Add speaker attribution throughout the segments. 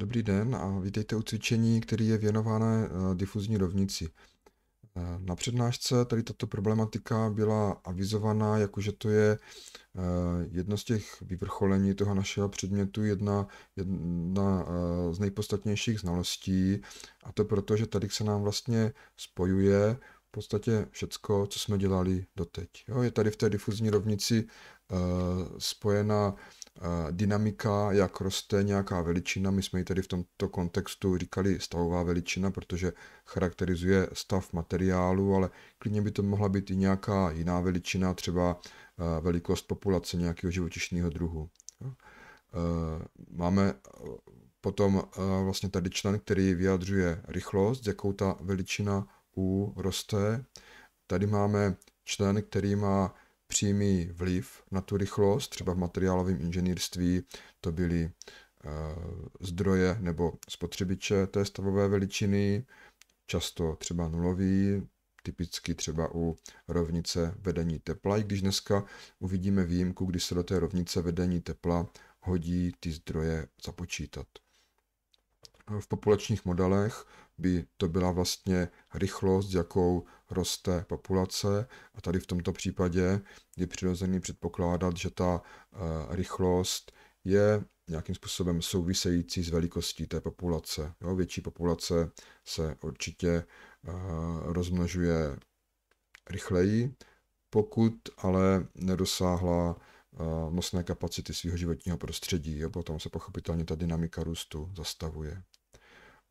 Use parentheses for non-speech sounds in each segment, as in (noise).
Speaker 1: Dobrý den a vítejte u cvičení, které je věnované eh, difuzní rovnici. Eh, na přednášce tady tato problematika byla avizovaná, jakože to je eh, jedno z těch vyvrcholení toho našeho předmětu, jedna, jedna z nejpodstatnějších znalostí. A to proto, že tady se nám vlastně spojuje v podstatě všecko, co jsme dělali doteď. Jo, je tady v té difuzní rovnici spojena dynamika, jak roste nějaká veličina, my jsme ji tady v tomto kontextu říkali stavová veličina, protože charakterizuje stav materiálu, ale klidně by to mohla být i nějaká jiná veličina, třeba eh, velikost populace nějakého živočišného druhu. Eh, máme eh, potom vlastně tady člen, který vyjadřuje rychlost, jakou ta veličina U roste. Tady máme člen, který má přímý vliv na tu rychlost, třeba v materiálovém inženýrství to byly eh, zdroje nebo spotřebiče té stavové veličiny, často třeba nulový, typicky třeba u rovnice vedení tepla, i když dneska uvidíme výjimku, kdy se do té rovnice vedení tepla hodí ty zdroje započítat. V populačních modelech by to byla vlastně rychlost, jakou roste populace a tady v tomto případě je přirozený předpokládat, že ta eh, rychlost je nějakým způsobem související s velikostí té populace. Jo, větší populace se určitě eh, rozmnožuje rychleji, pokud ale nedosáhla eh, nosné kapacity svého životního prostředí. Jo, potom se pochopitelně ta dynamika růstu zastavuje.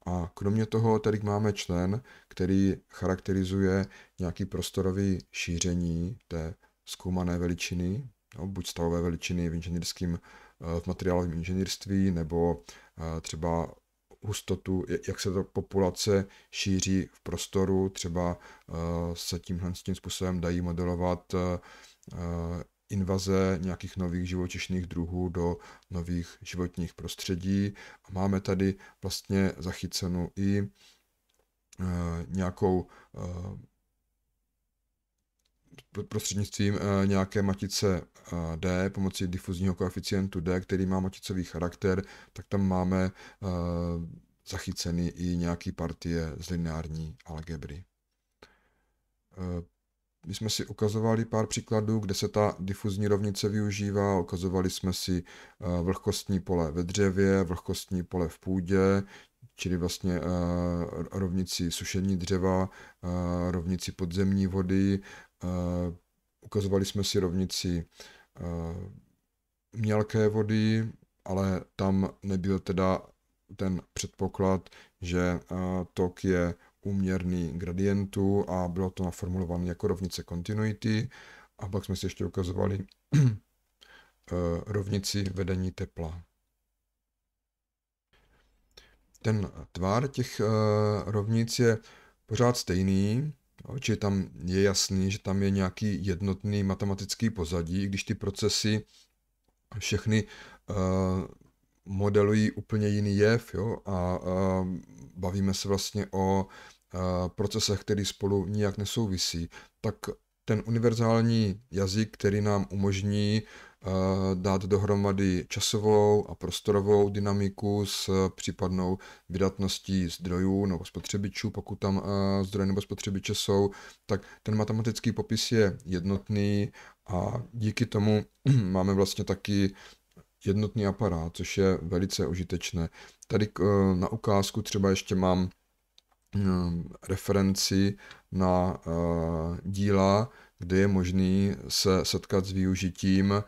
Speaker 1: A kromě toho tady máme člen, který charakterizuje nějaký prostorový šíření té zkoumané veličiny, no, buď stavové veličiny v inženýrském, eh, v materiálovém inženýrství, nebo eh, třeba hustotu, jak se ta populace šíří v prostoru, třeba eh, se tímhle tím způsobem dají modelovat invaze nějakých nových živočišných druhů do nových životních prostředí. A máme tady vlastně zachycenu i e, nějakou e, prostřednictvím e, nějaké matice D pomocí difuzního koeficientu D, který má maticový charakter, tak tam máme zachycený i nějaké partie z lineární algebry my jsme si ukazovali pár příkladů, kde se ta difuzní rovnice využívá. Ukazovali jsme si eh, vlhkostní pole ve dřevě, vlhkostní pole v půdě, čili vlastně eh, rovnici sušení dřeva, eh, rovnici podzemní vody. Ukazovali jsme si rovnici mělké vody, ale tam nebyl teda ten předpoklad, že tok je úměrný gradientu a bylo to naformulované jako rovnice kontinuity. A pak jsme si ještě ukazovali (clears throat) eh, rovnici vedení tepla. Ten tvar těch eh, rovnic je pořád stejný, či tam je jasný, že tam je nějaký jednotný matematický pozadí, i když ty procesy všechny eh, modelují úplně jiný jev jo? a bavíme se vlastně o Eh, procesech, které spolu nijak nesouvisí, tak ten univerzální jazyk, který nám umožní eh, dát dohromady časovou a prostorovou dynamiku s případnou vydatností zdrojů nebo spotřebičů, pokud tam eh, zdroje nebo spotřebiče jsou, tak ten matematický popis je jednotný a díky tomu (clears throat) máme vlastně taky jednotný aparát, což je velice užitečné. Tady na ukázku třeba ještě mám Ehm, referenci na eh, díla, kdy je možný se setkat s využitím eh,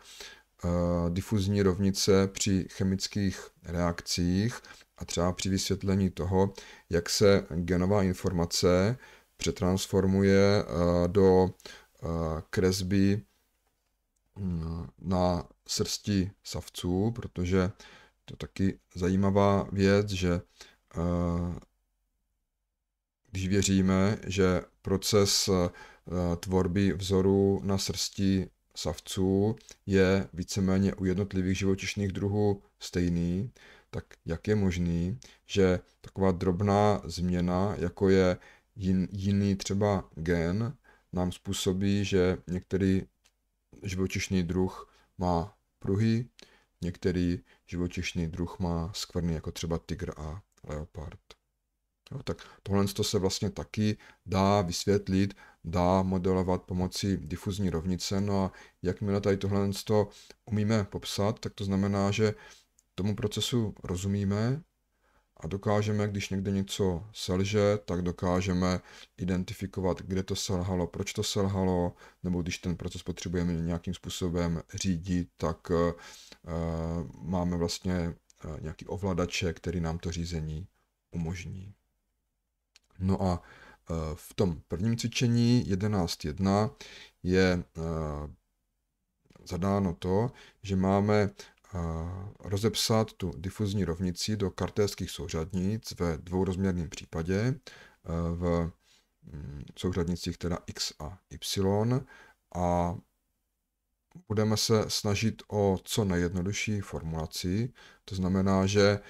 Speaker 1: difuzní rovnice při chemických reakcích a třeba při vysvětlení toho, jak se genová informace přetransformuje eh, do kresby hm, na srsti savců, protože to je taky zajímavá věc, že když věříme, že proces eh, tvorby vzorů na srsti savců je víceméně u jednotlivých živočišných druhů stejný, tak jak je možný, že taková drobná změna, jako je jiný třeba gen, nám způsobí, že některý živočišný druh má pruhy, některý živočišný druh má skvrny, jako třeba tygr a leopard. Jo, tak tohle to se vlastně taky dá vysvětlit, dá modelovat pomocí difuzní rovnice. No a jakmile tady tohle to umíme popsat, tak to znamená, že tomu procesu rozumíme a dokážeme, když někde něco selže, tak dokážeme identifikovat, kde to selhalo, proč to selhalo, nebo když ten proces potřebujeme nějakým způsobem řídit, tak e, máme vlastně eh, nějaký ovladače, který nám to řízení umožní. No a eh, v tom prvním cvičení 11.1 je eh, zadáno to, že máme eh, rozepsat tu difuzní rovnici do kartéských souřadnic ve dvourozměrném případě v hm, souřadnicích teda x a y a budeme se snažit o co nejjednodušší formulaci. To znamená, že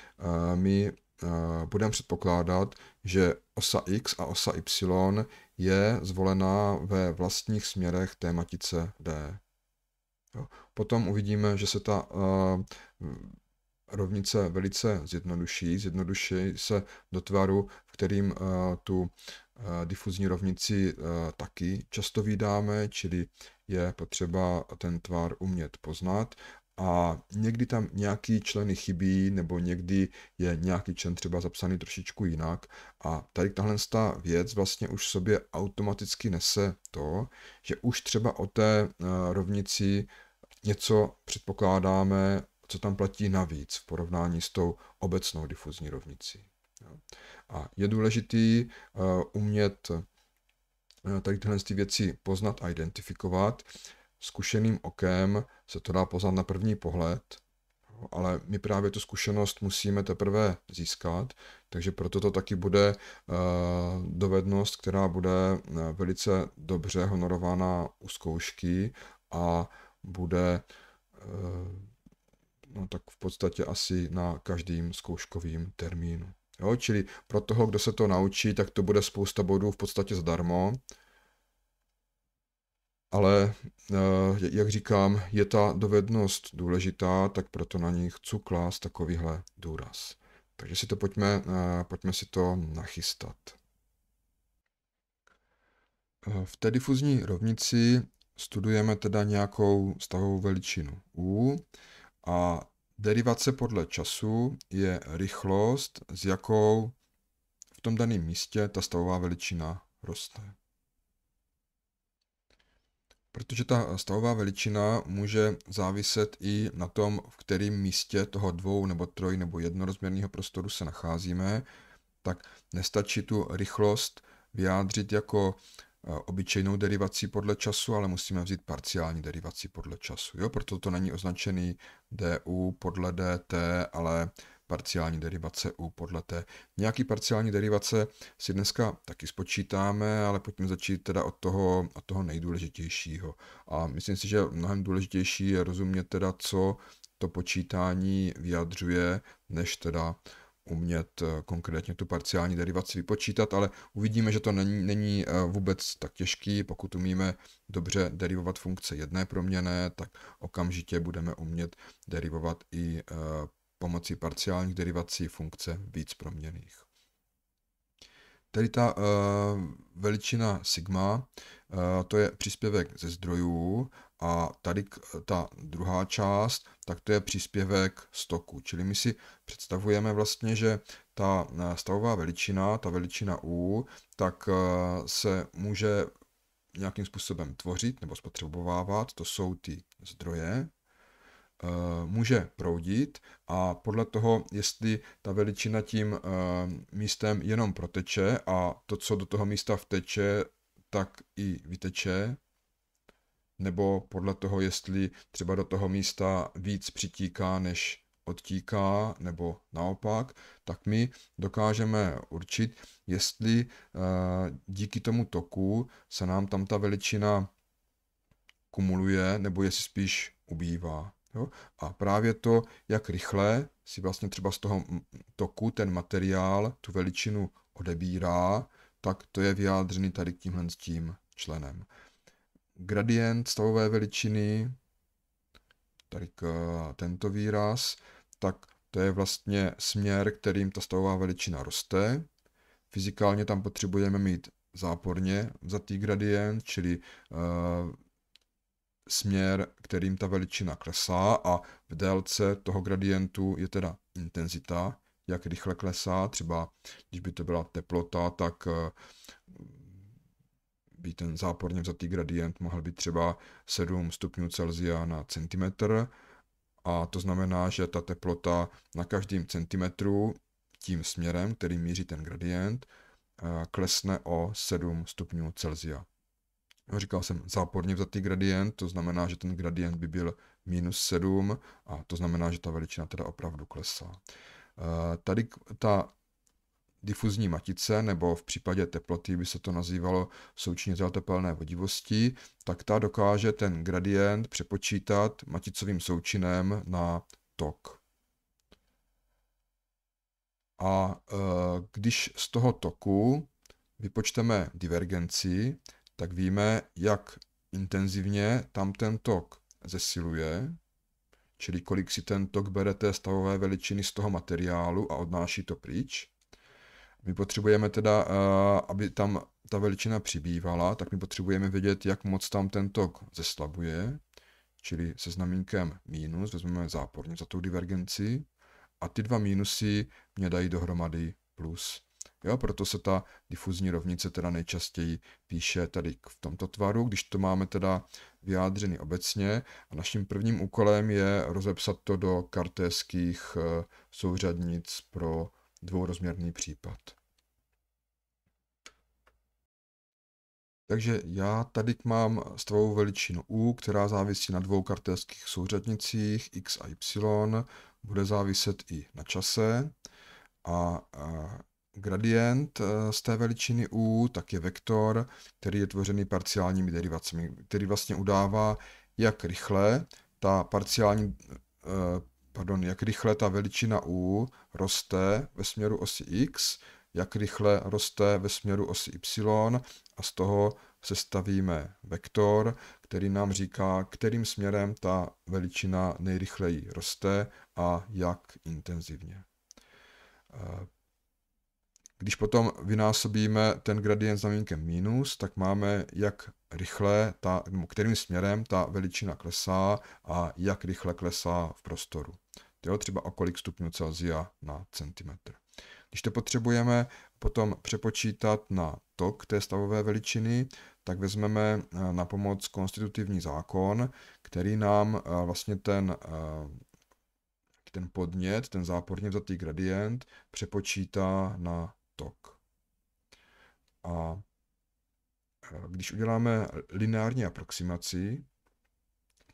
Speaker 1: my Eh, budeme předpokládat, že osa x a osa y je zvolená ve vlastních směrech tématice d. Potom uvidíme, že se ta eh, rovnice velice zjednoduší. Zjednoduší se do tvaru, v kterým eh, tu difuzní rovnici taky často vydáme, čili je potřeba ten tvar umět poznat a někdy tam nějaký členy chybí, nebo někdy je nějaký člen třeba zapsaný trošičku jinak a tady tahle věc vlastně už sobě automaticky nese to, že už třeba o té eh, rovnici něco předpokládáme, co tam platí navíc v porovnání s tou obecnou difuzní rovnicí. A je důležitý eh, umět eh, tady tyhle věci poznat a identifikovat, zkušeným okem se to dá poznat na první pohled, ale my právě tu zkušenost musíme teprve získat, takže proto to taky bude eh, dovednost, která bude eh, velice dobře honorována u zkoušky a bude eh, no tak v podstatě asi na každým zkouškovým termínu. Jo, čili pro toho, kdo se to naučí, tak to bude spousta bodů v podstatě zadarmo, ale eh, jak říkám, je ta dovednost důležitá, tak proto na ní chci klást takovýhle důraz. Takže si to pojďme, eh, pojďme si to nachystat. Eh, v té difuzní rovnici studujeme teda nějakou stavovou veličinu u a derivace podle času je rychlost, s jakou v tom daném místě ta stavová veličina roste protože ta stavová veličina může záviset i na tom, v kterém místě toho dvou nebo troj nebo jednorozměrného prostoru se nacházíme, tak nestačí tu rychlost vyjádřit jako eh, obyčejnou derivací podle času, ale musíme vzít parciální derivaci podle času. Jo? Proto to není označený du podle dt, ale parciální derivace u podle té. Nějaký parciální derivace si dneska taky spočítáme, ale pojďme začít teda od toho, od toho nejdůležitějšího. A myslím si, že mnohem důležitější je rozumět teda, co to počítání vyjadřuje, než teda umět eh, konkrétně tu parciální derivaci vypočítat, ale uvidíme, že to není, není eh, vůbec tak těžký. Pokud umíme dobře derivovat funkce jedné proměné, tak okamžitě budeme umět derivovat i eh, pomocí parciálních derivací funkce víc proměných. Tady ta uh, veličina sigma, uh, to je příspěvek ze zdrojů a tady ta druhá část, tak to je příspěvek z toku. Čili my si představujeme vlastně, že ta eh, stavová veličina, ta veličina U, tak uh, se může nějakým způsobem tvořit nebo spotřebovávat, to jsou ty zdroje, Eh, může proudit a podle toho, jestli ta veličina tím eh, místem jenom proteče a to, co do toho místa vteče, tak i vyteče, nebo podle toho, jestli třeba do toho místa víc přitíká, než odtíká, nebo naopak, tak my dokážeme určit, jestli eh, díky tomu toku se nám tam ta veličina kumuluje, nebo jestli spíš ubývá. Jo? A právě to, jak rychle si vlastně třeba z toho toku ten materiál, tu veličinu odebírá, tak to je vyjádřený tady tímhle s tím členem. Gradient stavové veličiny, tady k tento výraz, tak to je vlastně směr, kterým ta stavová veličina roste. Fyzikálně tam potřebujeme mít záporně za tý gradient, čili eh, směr, kterým ta veličina klesá a v délce toho gradientu je teda intenzita, jak rychle klesá, třeba když by to byla teplota, tak eh, by ten záporně vzatý gradient mohl být třeba 7 stupňů Celsia na centimetr a to znamená, že ta teplota na každém centimetru tím směrem, který míří ten gradient, eh, klesne o 7 stupňů Celsia. Říkal jsem záporně vzatý gradient, to znamená, že ten gradient by byl minus 7 a to znamená, že ta veličina teda opravdu klesá. Eh, tady ta difuzní matice, nebo v případě teploty by se to nazývalo součině tepelné vodivosti, tak ta dokáže ten gradient přepočítat maticovým součinem na tok. A eh, když z toho toku vypočteme divergenci, tak víme, jak intenzivně tam ten tok zesiluje, čili kolik si ten tok bere té stavové veličiny z toho materiálu a odnáší to pryč. My potřebujeme teda, eh, aby tam ta veličina přibývala, tak my potřebujeme vědět, jak moc tam ten tok zeslabuje, čili se znamínkem mínus vezmeme záporně za tu divergenci, a ty dva mínusy mě dají dohromady plus. Jo, proto se ta difuzní rovnice teda nejčastěji píše tady v tomto tvaru, když to máme teda vyjádřený obecně. A naším prvním úkolem je rozepsat to do kartéských eh, souřadnic pro dvourozměrný případ. Takže já tady mám stavovou veličinu u, která závisí na dvou kartéských souřadnicích x a y, bude záviset i na čase a, a Gradient eh, z té veličiny u tak je vektor, který je tvořený parciálními derivacemi, který vlastně udává, jak rychle ta parciální, eh, pardon, jak rychle ta veličina u roste ve směru osy x, jak rychle roste ve směru osy y a z toho sestavíme vektor, který nám říká, kterým směrem ta veličina nejrychleji roste a jak intenzivně. Eh, když potom vynásobíme ten gradient znamínkem minus, tak máme, jak rychle, ta, kterým směrem ta veličina klesá a jak rychle klesá v prostoru. Jo, třeba o kolik stupňů Celsia na centimetr. Když to potřebujeme potom přepočítat na tok té stavové veličiny, tak vezmeme eh, na pomoc konstitutivní zákon, který nám eh, vlastně ten, eh, ten podnět, ten záporně vzatý gradient přepočítá na tok. A e, když uděláme lineární aproximaci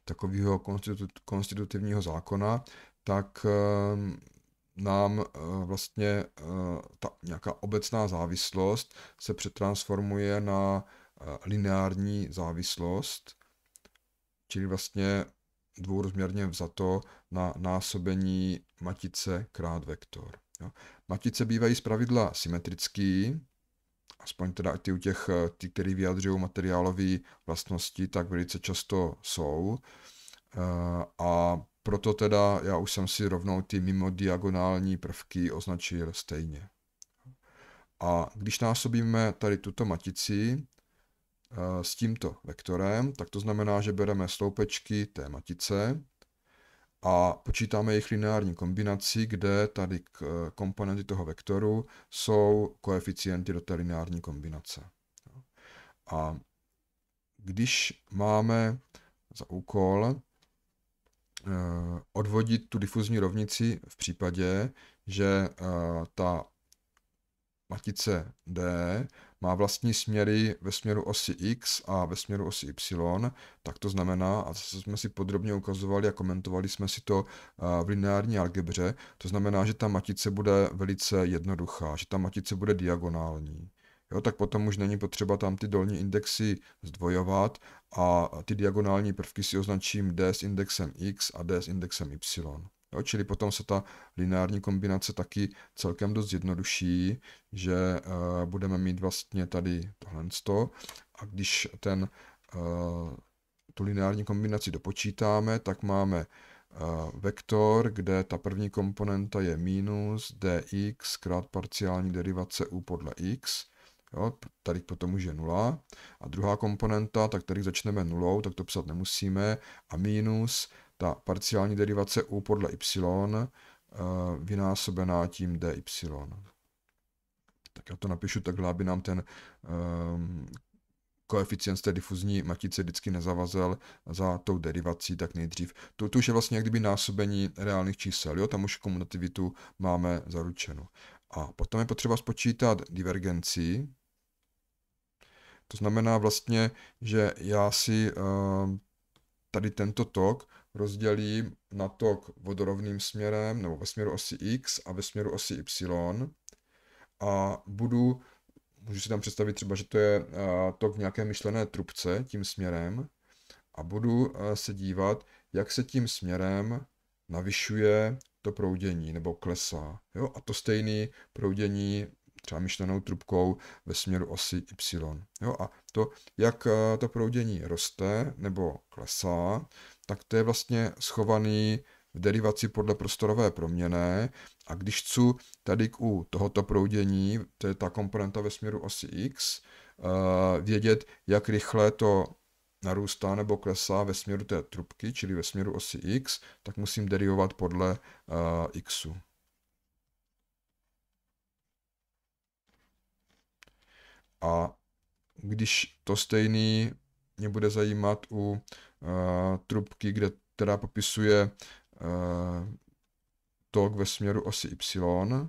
Speaker 1: takového konstitutivního zákona, tak e, nám e, vlastně ta nějaká obecná závislost se přetransformuje na lineární závislost, čili vlastně dvourozměrně vzato na násobení matice krát vektor. Jo. Matice bývají zpravidla symetrický, aspoň teda ty u těch, eh, ty, které vyjadřují materiálové vlastnosti, tak velice často jsou. Eh, a proto teda já už jsem si rovnou ty mimo diagonální prvky označil stejně. A když násobíme tady tuto matici eh, s tímto vektorem, tak to znamená, že bereme sloupečky té matice, a počítáme jejich lineární kombinaci, kde tady eh, komponenty toho vektoru jsou koeficienty do té lineární kombinace. A když máme za úkol eh, odvodit tu difuzní rovnici v případě, že eh, ta matice D má vlastní směry ve směru osy X a ve směru osy Y, tak to znamená, a zase jsme si podrobně ukazovali a komentovali jsme si to v lineární algebře, to znamená, že ta matice bude velice jednoduchá, že ta matice bude diagonální. Jo, tak potom už není potřeba tam ty dolní indexy zdvojovat a ty diagonální prvky si označím D s indexem X a D s indexem Y. Jo, čili potom se ta lineární kombinace taky celkem dost jednoduší, že uh, budeme mít vlastně tady tohle 100 a když ten, uh, tu lineární kombinaci dopočítáme, tak máme uh, vektor, kde ta první komponenta je minus dx krát parciální derivace u podle x, Jo, tady potom už je nula. A druhá komponenta, tak tady začneme nulou, tak to psat nemusíme. A minus ta parciální derivace u podle y eh, vynásobená tím dy. Tak já to napíšu takhle, aby nám ten ehm, koeficient z té difuzní matice vždycky nezavazel za tou derivací, tak nejdřív. To, to už je vlastně jak kdyby násobení reálných čísel, jo? tam už komutativitu máme zaručenu. A potom je potřeba spočítat divergenci, to znamená vlastně, že já si ehm, tady tento tok rozdělím na tok vodorovným směrem nebo ve směru osy X a ve směru osy Y a budu, můžu si tam představit třeba, že to je eh, tok v nějaké myšlené trubce tím směrem a budu eh, se dívat, jak se tím směrem navyšuje to proudění nebo klesá. Jo? A to stejné proudění třeba myšlenou trubkou ve směru osy Y. Jo? A to, jak eh, to proudění roste nebo klesá, tak to je vlastně schovaný v derivaci podle prostorové proměny a když chci tady u tohoto proudění, to je ta komponenta ve směru osy x, eh, vědět, jak rychle to narůstá nebo klesá ve směru té trubky, čili ve směru osy x, tak musím derivovat podle eh, xu. A když to stejný mě bude zajímat u uh, trubky, kde teda popisuje uh, tok ve směru osy Y,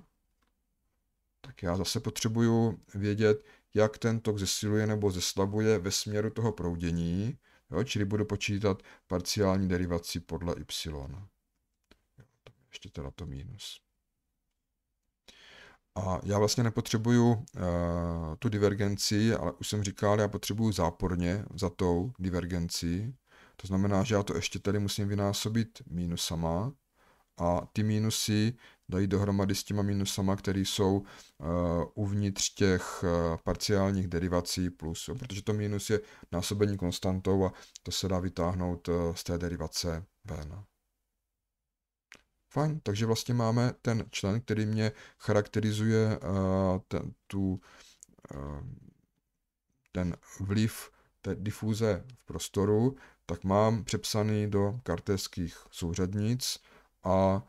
Speaker 1: tak já zase potřebuju vědět, jak ten tok zesiluje nebo zeslabuje ve směru toho proudění, jo? čili budu počítat parciální derivaci podle Y. ještě teda to mínus. A já vlastně nepotřebuju uh, tu divergenci, ale už jsem říkal, já potřebuju záporně za tou divergenci. To znamená, že já to ještě tady musím vynásobit mínusama a ty mínusy dají dohromady s těma mínusama, které jsou uh, uvnitř těch uh, parciálních derivací plus, jo, protože to mínus je násobení konstantou a to se dá vytáhnout uh, z té derivace ven. Fajn, takže vlastně máme ten člen, který mě charakterizuje uh, ten, tu, uh, ten vliv té difuze v prostoru, tak mám přepsaný do kartéských souřadnic a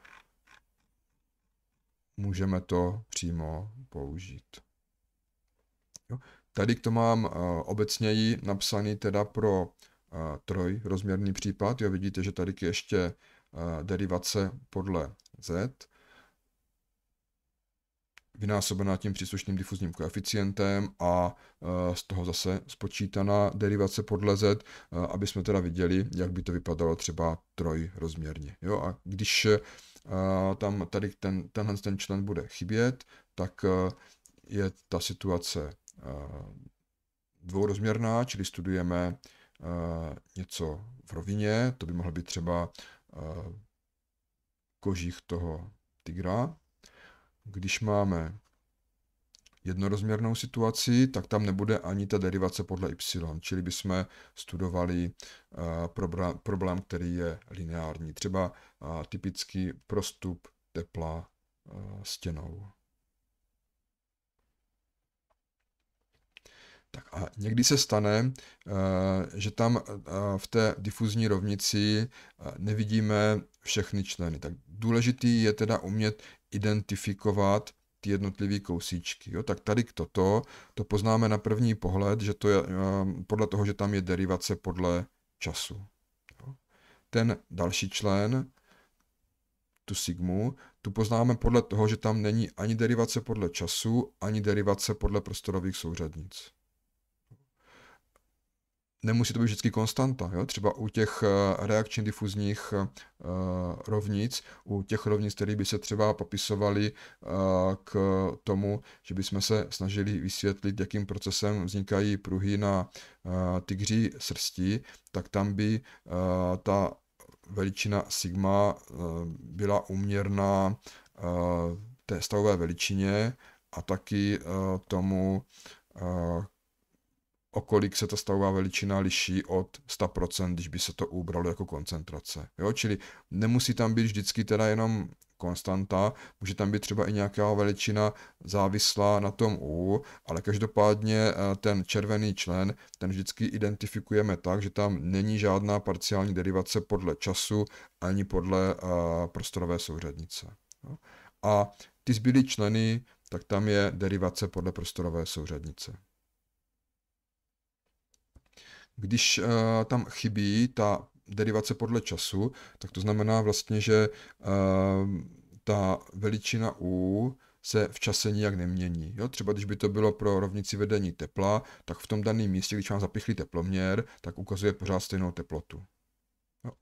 Speaker 1: můžeme to přímo použít. Jo. Tady to mám uh, obecněji napsaný teda pro uh, trojrozměrný případ. Jo, vidíte, že tady ještě Eh, derivace podle z vynásobená tím příslušným difuzním koeficientem a eh, z toho zase spočítaná derivace podle z, eh, aby jsme teda viděli, jak by to vypadalo třeba trojrozměrně. Jo? A když tam tady ten, tenhle ten člen bude chybět, tak je ta situace dvourozměrná, čili studujeme něco v rovině, to by mohl být třeba kožích toho tygra. Když máme jednorozměrnou situaci, tak tam nebude ani ta derivace podle y, čili bychom studovali problém, který je lineární. Třeba typický prostup tepla stěnou. Tak a někdy se stane, eh, že tam eh, v té difuzní rovnici eh, nevidíme všechny členy. Tak důležitý je teda umět identifikovat ty jednotlivé kousíčky. Jo? Tak tady k toto, to poznáme na první pohled, že to je podle toho, že tam je derivace podle času. Ten další člen, tu sigmu, tu poznáme podle toho, že tam není ani derivace podle času, ani derivace podle prostorových souřadnic nemusí to být vždycky konstanta. Jo? Třeba u těch eh, reakčně difuzních eh, rovnic, u těch rovnic, které by se třeba popisovaly eh, k tomu, že bychom se snažili vysvětlit, jakým procesem vznikají pruhy na tygří srsti, tak tam by ta veličina sigma byla uměrná té stavové veličině a taky tomu, o kolik se ta stavová veličina liší od 100%, když by se to ubralo jako koncentrace. Jo? Čili nemusí tam být vždycky teda jenom konstanta, může tam být třeba i nějaká veličina závislá na tom U, ale každopádně eh, ten červený člen, ten vždycky identifikujeme tak, že tam není žádná parciální derivace podle času ani podle eh, prostorové souřadnice. A ty zbylé členy, tak tam je derivace podle prostorové souřadnice. Když eh, tam chybí ta derivace podle času, tak to znamená vlastně, že eh, ta veličina u se v čase nijak nemění. Jo? Třeba když by to bylo pro rovnici vedení tepla, tak v tom daném místě, když vám zapichlí teploměr, tak ukazuje pořád stejnou teplotu.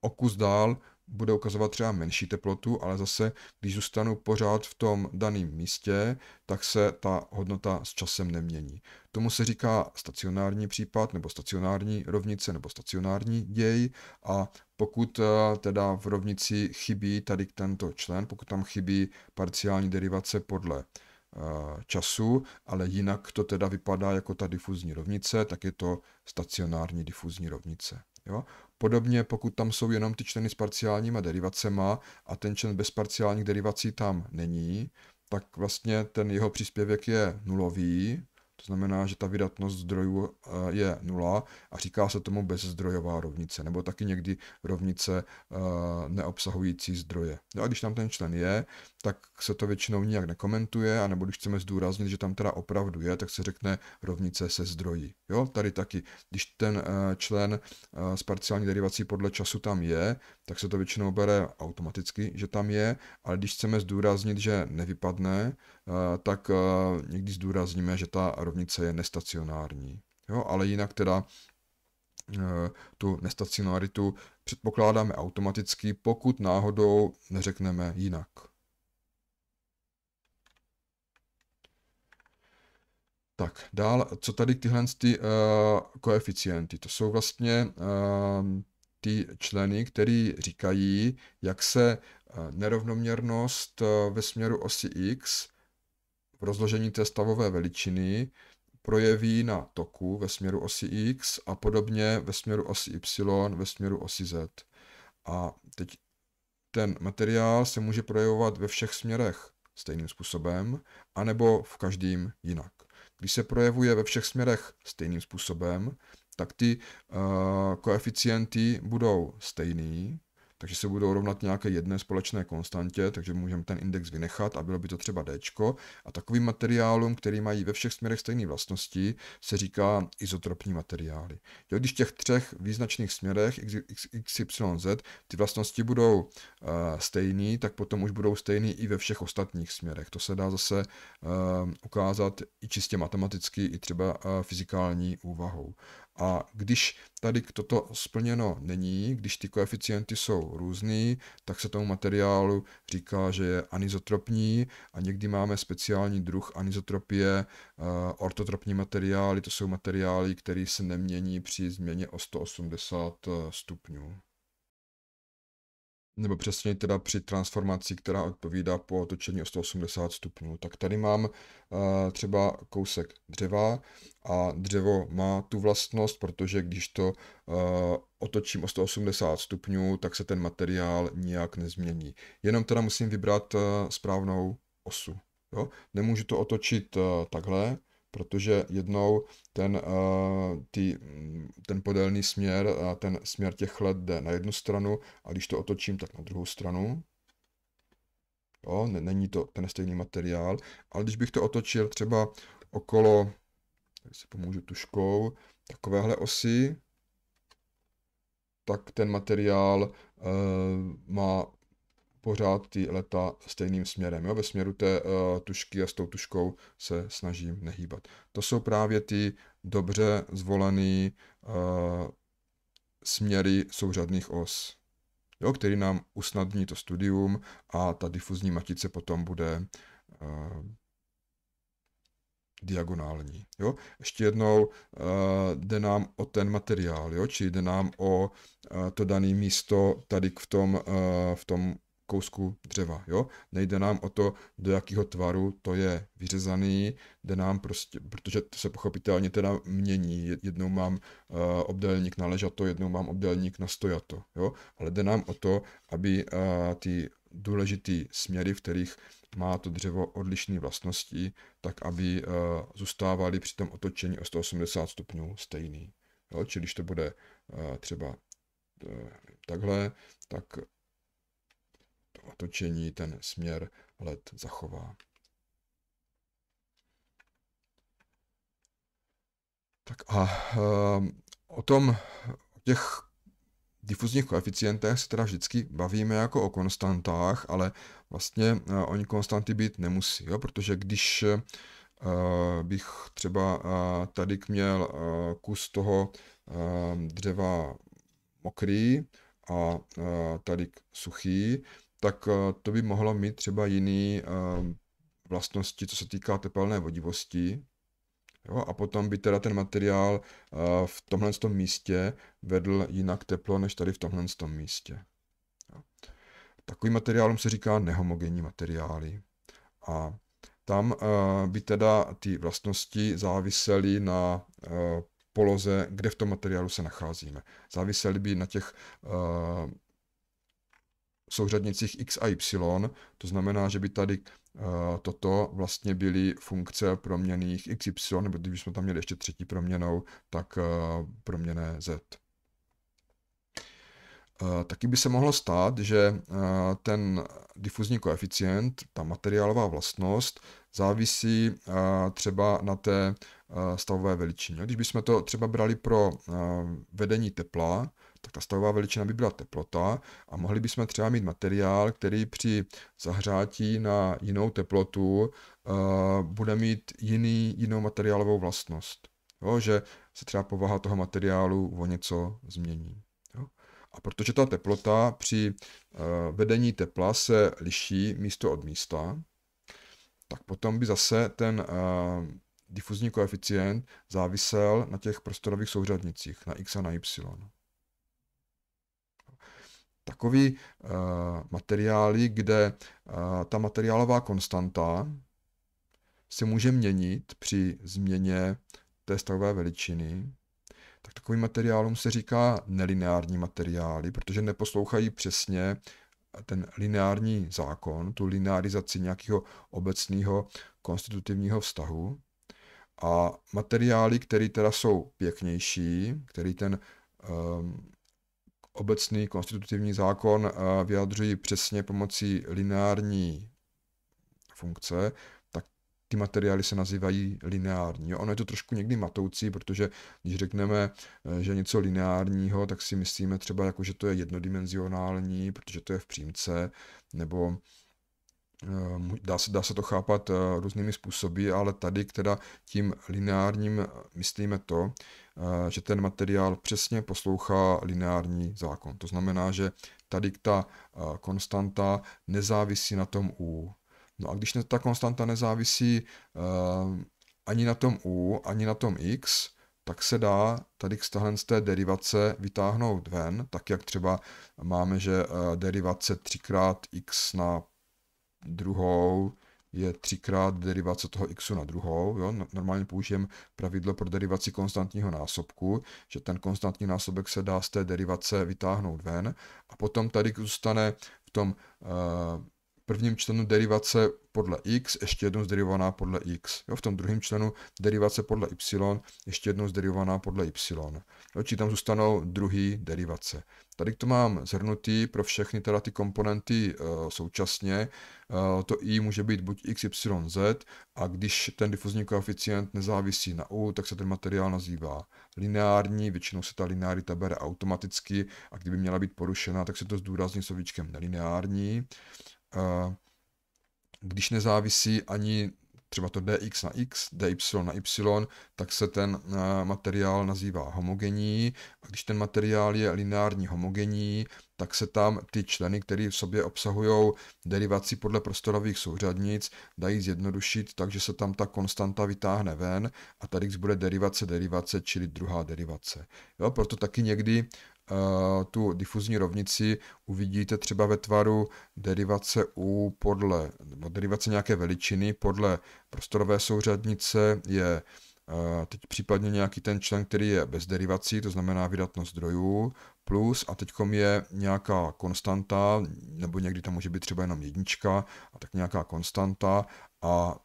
Speaker 1: O kus dál bude ukazovat třeba menší teplotu, ale zase, když zůstanu pořád v tom daném místě, tak se ta hodnota s časem nemění. Tomu se říká stacionární případ, nebo stacionární rovnice, nebo stacionární děj a pokud eh, teda v rovnici chybí tady tento člen, pokud tam chybí parciální derivace podle eh, času, ale jinak to teda vypadá jako ta difuzní rovnice, tak je to stacionární difuzní rovnice. Jo? Podobně pokud tam jsou jenom ty členy s parciálníma derivacema a ten člen bez parciálních derivací tam není, tak vlastně ten jeho příspěvek je nulový, to znamená, že ta vydatnost zdrojů eh, je nula a říká se tomu bezzdrojová rovnice, nebo taky někdy rovnice eh, neobsahující zdroje. No a když tam ten člen je, tak se to většinou nijak nekomentuje, anebo když chceme zdůraznit, že tam teda opravdu je, tak se řekne rovnice se zdroji. Jo, tady taky, když ten eh, člen s parciální derivací podle času tam je, tak se to většinou bere automaticky, že tam je, ale když chceme zdůraznit, že nevypadne, eh, tak eh, někdy zdůrazníme, že ta rovnice je nestacionární. Jo, ale jinak teda eh, tu nestacionaritu předpokládáme automaticky, pokud náhodou neřekneme jinak. Tak, dál, co tady tyhle ty, uh, koeficienty? To jsou vlastně uh, ty členy, který říkají, jak se eh, nerovnoměrnost eh, ve směru osy x v rozložení té stavové veličiny projeví na toku ve směru osy x a podobně ve směru osy y, ve směru osy z. A teď ten materiál se může projevovat ve všech směrech stejným způsobem, anebo v každém jinak. Když se projevuje ve všech směrech stejným způsobem, tak ty uh, koeficienty budou stejný, takže se budou rovnat nějaké jedné společné konstantě, takže můžeme ten index vynechat a bylo by to třeba D. A takovým materiálům, který mají ve všech směrech stejné vlastnosti, se říká izotropní materiály. Jo, když v těch třech význačných směrech X, Y, Z ty vlastnosti budou uh, eh, stejné, tak potom už budou stejné i ve všech ostatních směrech. To se dá zase uh, ukázat i čistě matematicky, i třeba uh, fyzikální úvahou. A když tady toto splněno není, když ty koeficienty jsou různý, tak se tomu materiálu říká, že je anizotropní a někdy máme speciální druh anizotropie, eh, ortotropní materiály, to jsou materiály, které se nemění při změně o 180 eh, stupňů nebo přesně teda při transformaci, která odpovídá po otočení o 180 stupňů. Tak tady mám uh, třeba kousek dřeva a dřevo má tu vlastnost, protože když to uh, otočím o 180 stupňů, tak se ten materiál nijak nezmění. Jenom teda musím vybrat uh, správnou osu. Jo? Nemůžu to otočit takhle, protože jednou ten, eh, ty, mm, ten podélný směr, a ten směr těch let jde na jednu stranu a když to otočím, tak na druhou stranu. Jo, není to ten stejný materiál, ale když bych to otočil třeba okolo, tady si pomůžu tuškou, takovéhle osy, tak ten materiál uh, má pořád ty leta stejným směrem. Jo? Ve směru té uh, tušky a s tou tuškou se snažím nehýbat. To jsou právě ty dobře zvolené uh, eh, směry souřadných os, jo? který nám usnadní to studium a ta difuzní matice potom bude uh, diagonální. Jo? Ještě jednou uh, jde nám o ten materiál, jo? či jde nám o uh, to dané místo tady v tom, uh, v tom kousku dřeva. Jo? Nejde nám o to, do jakého tvaru to je vyřezaný, jde nám prostě, protože to se pochopitelně teda mění. Jednou mám uh, obdélník na ležato, jednou mám obdélník na stojato. Jo? Ale jde nám o to, aby uh, ty důležité směry, v kterých má to dřevo odlišné vlastnosti, tak aby uh, zůstávaly při tom otočení o 180 stupňů stejný. Jo? Čili když to bude uh, třeba takhle, tak otočení ten směr let zachová. Tak a ehm, o tom, o těch difuzních koeficientech se teda vždycky bavíme jako o konstantách, ale vlastně eh, oni konstanty být nemusí, jo? protože když eh, bych třeba eh, tady měl kus toho ehm, dřeva mokrý a tady suchý, tak eh, to by mohlo mít třeba jiné eh, vlastnosti, co se týká tepelné vodivosti. Jo, a potom by teda ten materiál eh, v tomhle tom místě vedl jinak teplo, než tady v tomhle tom místě. Takovým materiálům se říká nehomogenní materiály. A tam by teda ty vlastnosti závisely na poloze, kde v tom materiálu se nacházíme. Závisely by na těch souřadnicích x a y, to znamená, že by tady eh, toto vlastně byly funkce proměných x, y, nebo když jsme tam měli ještě třetí proměnou, tak eh, proměné z. Eh, taky by se mohlo stát, že ten difuzní koeficient, ta materiálová vlastnost, závisí třeba na té stavové veličině. Když bychom to třeba brali pro vedení tepla, tak ta stavová veličina by byla teplota a mohli bychom třeba mít materiál, který při zahřátí na jinou teplotu eh, bude mít jiný, jinou materiálovou vlastnost. Jo, že se třeba povaha toho materiálu o něco změní. Jo. A protože ta teplota při eh, vedení tepla se liší místo od místa, tak potom by zase ten eh, difuzní koeficient závisel na těch prostorových souřadnicích, na x a na y takový eh, materiály, kde eh, ta materiálová konstanta se může měnit při změně té stavové veličiny, tak takovým materiálům se říká nelineární materiály, protože neposlouchají přesně ten lineární zákon, tu linearizaci nějakého obecného konstitutivního vztahu. A materiály, které teda jsou pěknější, který ten um, obecný konstitutivní zákon eh, vyjadřují přesně pomocí lineární funkce, tak ty materiály se nazývají lineární. Ono je to trošku někdy matoucí, protože když řekneme, eh, že něco lineárního, tak si myslíme třeba, jako, že to je jednodimenzionální, protože to je v přímce, nebo eh, Dá se, dá se to chápat různými způsoby, ale tady teda tím lineárním myslíme to, že ten materiál přesně poslouchá lineární zákon. To znamená, že tady ta konstanta nezávisí na tom U. No a když ta konstanta nezávisí ani na tom U, ani na tom X, tak se dá tady k stahlen z té derivace vytáhnout ven, tak jak třeba máme, že derivace 3 x na druhou je třikrát derivace toho x na druhou. Jo? No, normálně použijeme pravidlo pro derivaci konstantního násobku, že ten konstantní násobek se dá z té derivace vytáhnout ven a potom tady zůstane v tom uh, prvním členu derivace podle x, ještě jednou zderivovaná podle x. Jo, v tom druhém členu derivace podle y, ještě jednou zderivovaná podle y. Jo, či tam zůstanou druhý derivace. Tady to mám zhrnutý pro všechny teda ty komponenty e, současně. E, to i může být buď x, y, z a když ten difuzní koeficient nezávisí na u, tak se ten materiál nazývá lineární, většinou se ta lineárita bere automaticky a kdyby měla být porušena, tak se to zdůrazní slovíčkem nelineární když nezávisí ani třeba to dx na x, dy na y, tak se ten eh, materiál nazývá homogenní. A když ten materiál je lineární homogenní, tak se tam ty členy, které v sobě obsahují derivaci podle prostorových souřadnic, dají zjednodušit, takže se tam ta konstanta vytáhne ven a tady x bude derivace derivace, čili druhá derivace. Jo, proto taky někdy Eh, tu difuzní rovnici uvidíte třeba ve tvaru derivace u podle, nebo derivace nějaké veličiny podle prostorové souřadnice je eh, teď případně nějaký ten člen, který je bez derivací, to znamená vydatnost zdrojů, plus a teď je nějaká konstanta, nebo někdy tam může být třeba jenom jednička, a tak nějaká konstanta a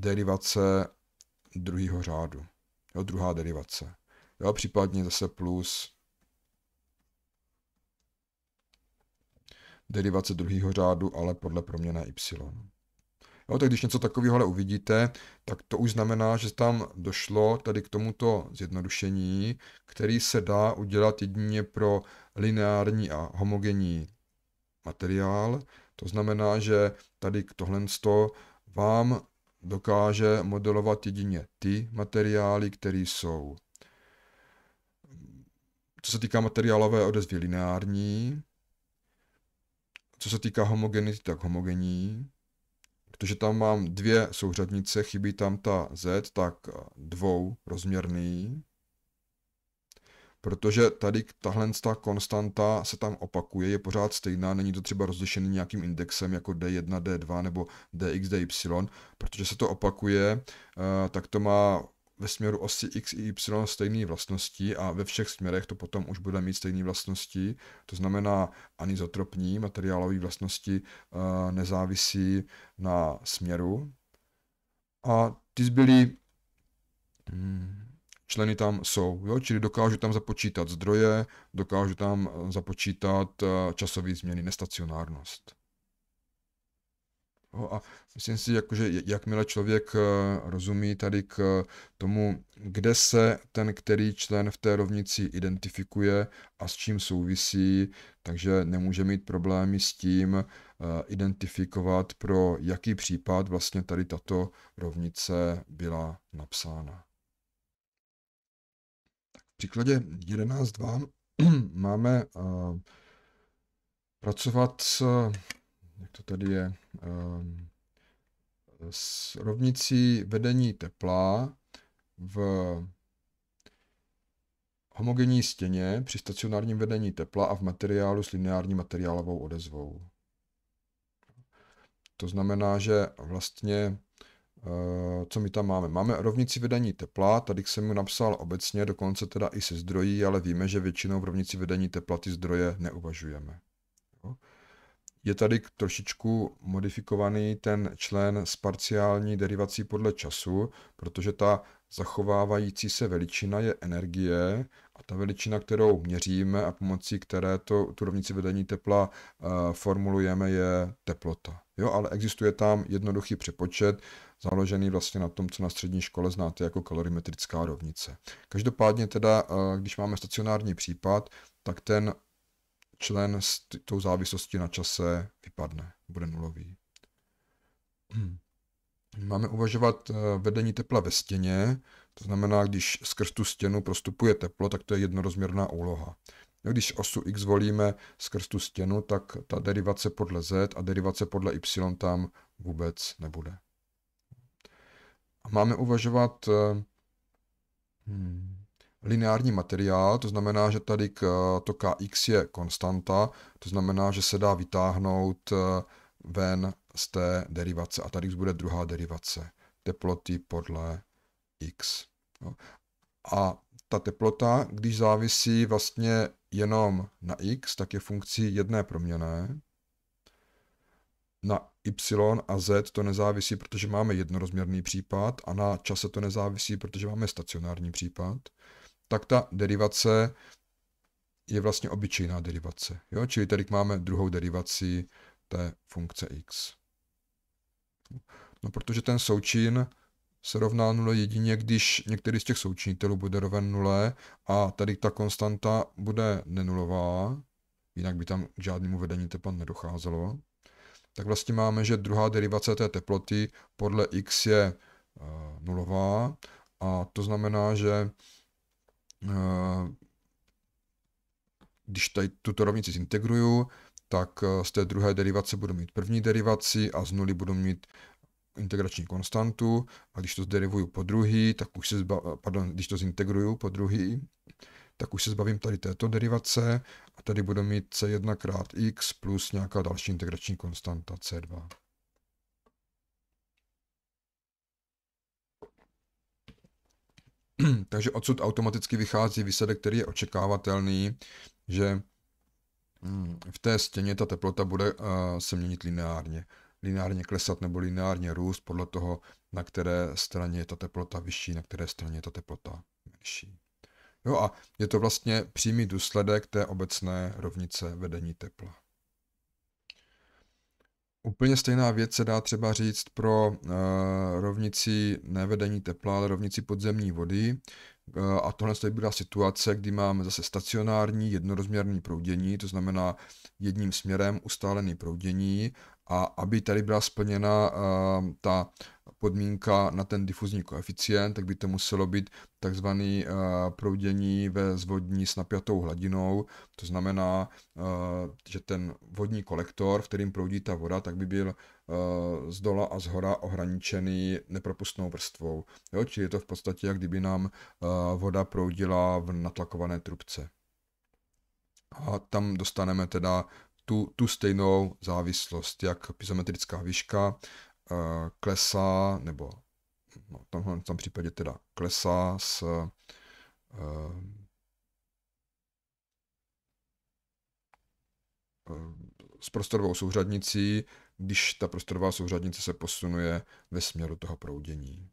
Speaker 1: derivace druhého řádu, jo, druhá derivace. Jo, případně zase plus derivace druhého řádu, ale podle proměna y. Jo, tak když něco takového uvidíte, tak to už znamená, že tam došlo tady k tomuto zjednodušení, který se dá udělat jedině pro lineární a homogenní materiál. To znamená, že tady k tohle vám dokáže modelovat jedině ty materiály, které jsou co se týká materiálové odezvy lineární, co se týká homogenity, tak homogenní. Protože tam mám dvě souřadnice, chybí tam ta z, tak dvourozměrný. Protože tady tahle ta konstanta se tam opakuje, je pořád stejná, není to třeba rozlišený nějakým indexem jako d1, d2 nebo dx, dy, protože se to opakuje, eh, tak to má ve směru osy x i y stejné vlastnosti a ve všech směrech to potom už bude mít stejné vlastnosti. To znamená, anizotropní materiálové vlastnosti eh, nezávisí na směru. A ty zbylí hm, členy tam jsou, jo? čili dokážu tam započítat zdroje, dokážu tam eh, započítat eh, časové změny, nestacionárnost. A myslím si, jako, že jakmile člověk eh, rozumí tady k eh, tomu, kde se ten který člen v té rovnici identifikuje a s čím souvisí, takže nemůže mít problémy s tím eh, identifikovat, pro jaký případ vlastně tady tato rovnice byla napsána. V příkladě 11.2 (clears throat) máme pracovat s jak to tady je, ehm, s rovnicí vedení tepla v homogenní stěně při stacionárním vedení tepla a v materiálu s lineární materiálovou odezvou. To znamená, že vlastně, eh, co my tam máme? Máme rovnici vedení tepla, tady jsem mu napsal obecně, dokonce teda i se zdrojí, ale víme, že většinou v rovnici vedení tepla ty zdroje neuvažujeme. Je tady trošičku modifikovaný ten člen s parciální derivací podle času, protože ta zachovávající se veličina je energie a ta veličina, kterou měříme a pomocí které to, tu rovnici vedení tepla e, formulujeme, je teplota. Jo, ale existuje tam jednoduchý přepočet, založený vlastně na tom, co na střední škole znáte jako kalorimetrická rovnice. Každopádně teda, e, když máme stacionární případ, tak ten člen s tou závislostí na čase vypadne, bude nulový. (clears throat) Máme uvažovat eh, vedení tepla ve stěně, to znamená, když skrz tu stěnu prostupuje teplo, tak to je jednorozměrná úloha. No, když osu x volíme skrz tu stěnu, tak ta derivace podle z a derivace podle y tam vůbec nebude. A máme uvažovat eh, hmm, lineární materiál, to znamená, že tady to kx je konstanta, to znamená, že se dá vytáhnout eh, ven z té derivace a tady už bude druhá derivace teploty podle x. No. A ta teplota, když závisí vlastně jenom na x, tak je funkcí jedné proměné. Na y a z to nezávisí, protože máme jednorozměrný případ a na čase to nezávisí, protože máme stacionární případ tak ta derivace je vlastně obyčejná derivace. Jo? Čili tady máme druhou derivaci té funkce x. No protože ten součin se rovná 0 jedině, když některý z těch součinitelů bude roven 0 a tady ta konstanta bude nenulová, jinak by tam k žádnému vedení tepla nedocházelo, tak vlastně máme, že druhá derivace té teploty podle x je eh, nulová a to znamená, že Eh, když tady tuto rovnici zintegruju, tak eh, z té druhé derivace budu mít první derivaci a z nuly budu mít integrační konstantu a když to zderivuju po druhý, tak už se zba- eh, pardon, když to zintegruju po druhý, tak už se zbavím tady této derivace a tady budu mít c1 krát x plus nějaká další integrační konstanta c2. (clears throat) Takže odsud automaticky vychází výsledek, který je očekávatelný, že mm, v té stěně ta teplota bude eh, se měnit lineárně. Lineárně klesat nebo lineárně růst podle toho, na které straně je ta teplota vyšší, na které straně je ta teplota menší. Jo a je to vlastně přímý důsledek té obecné rovnice vedení tepla. Úplně stejná věc se dá třeba říct pro uh, rovnici nevedení tepla, ale rovnici podzemní vody. Uh, a tohle je byla situace, kdy máme zase stacionární jednorozměrné proudění, to znamená jedním směrem ustálené proudění. A aby tady byla splněna uh, ta podmínka na ten difuzní koeficient, tak by to muselo být takzvané eh, proudění ve zvodní s napjatou hladinou, to znamená, eh, že ten vodní kolektor, v kterým proudí ta voda, tak by byl eh, z dola a z hora ohraničený nepropustnou vrstvou. Jo? Čili je to v podstatě, jak kdyby nám voda proudila v natlakované trubce. A tam dostaneme teda tu, tu stejnou závislost, jak pizometrická výška, Eh, klesá, nebo no, v tomhle tom případě teda klesá s eh, s prostorovou souřadnicí, když ta prostorová souřadnice se posunuje ve směru toho proudění.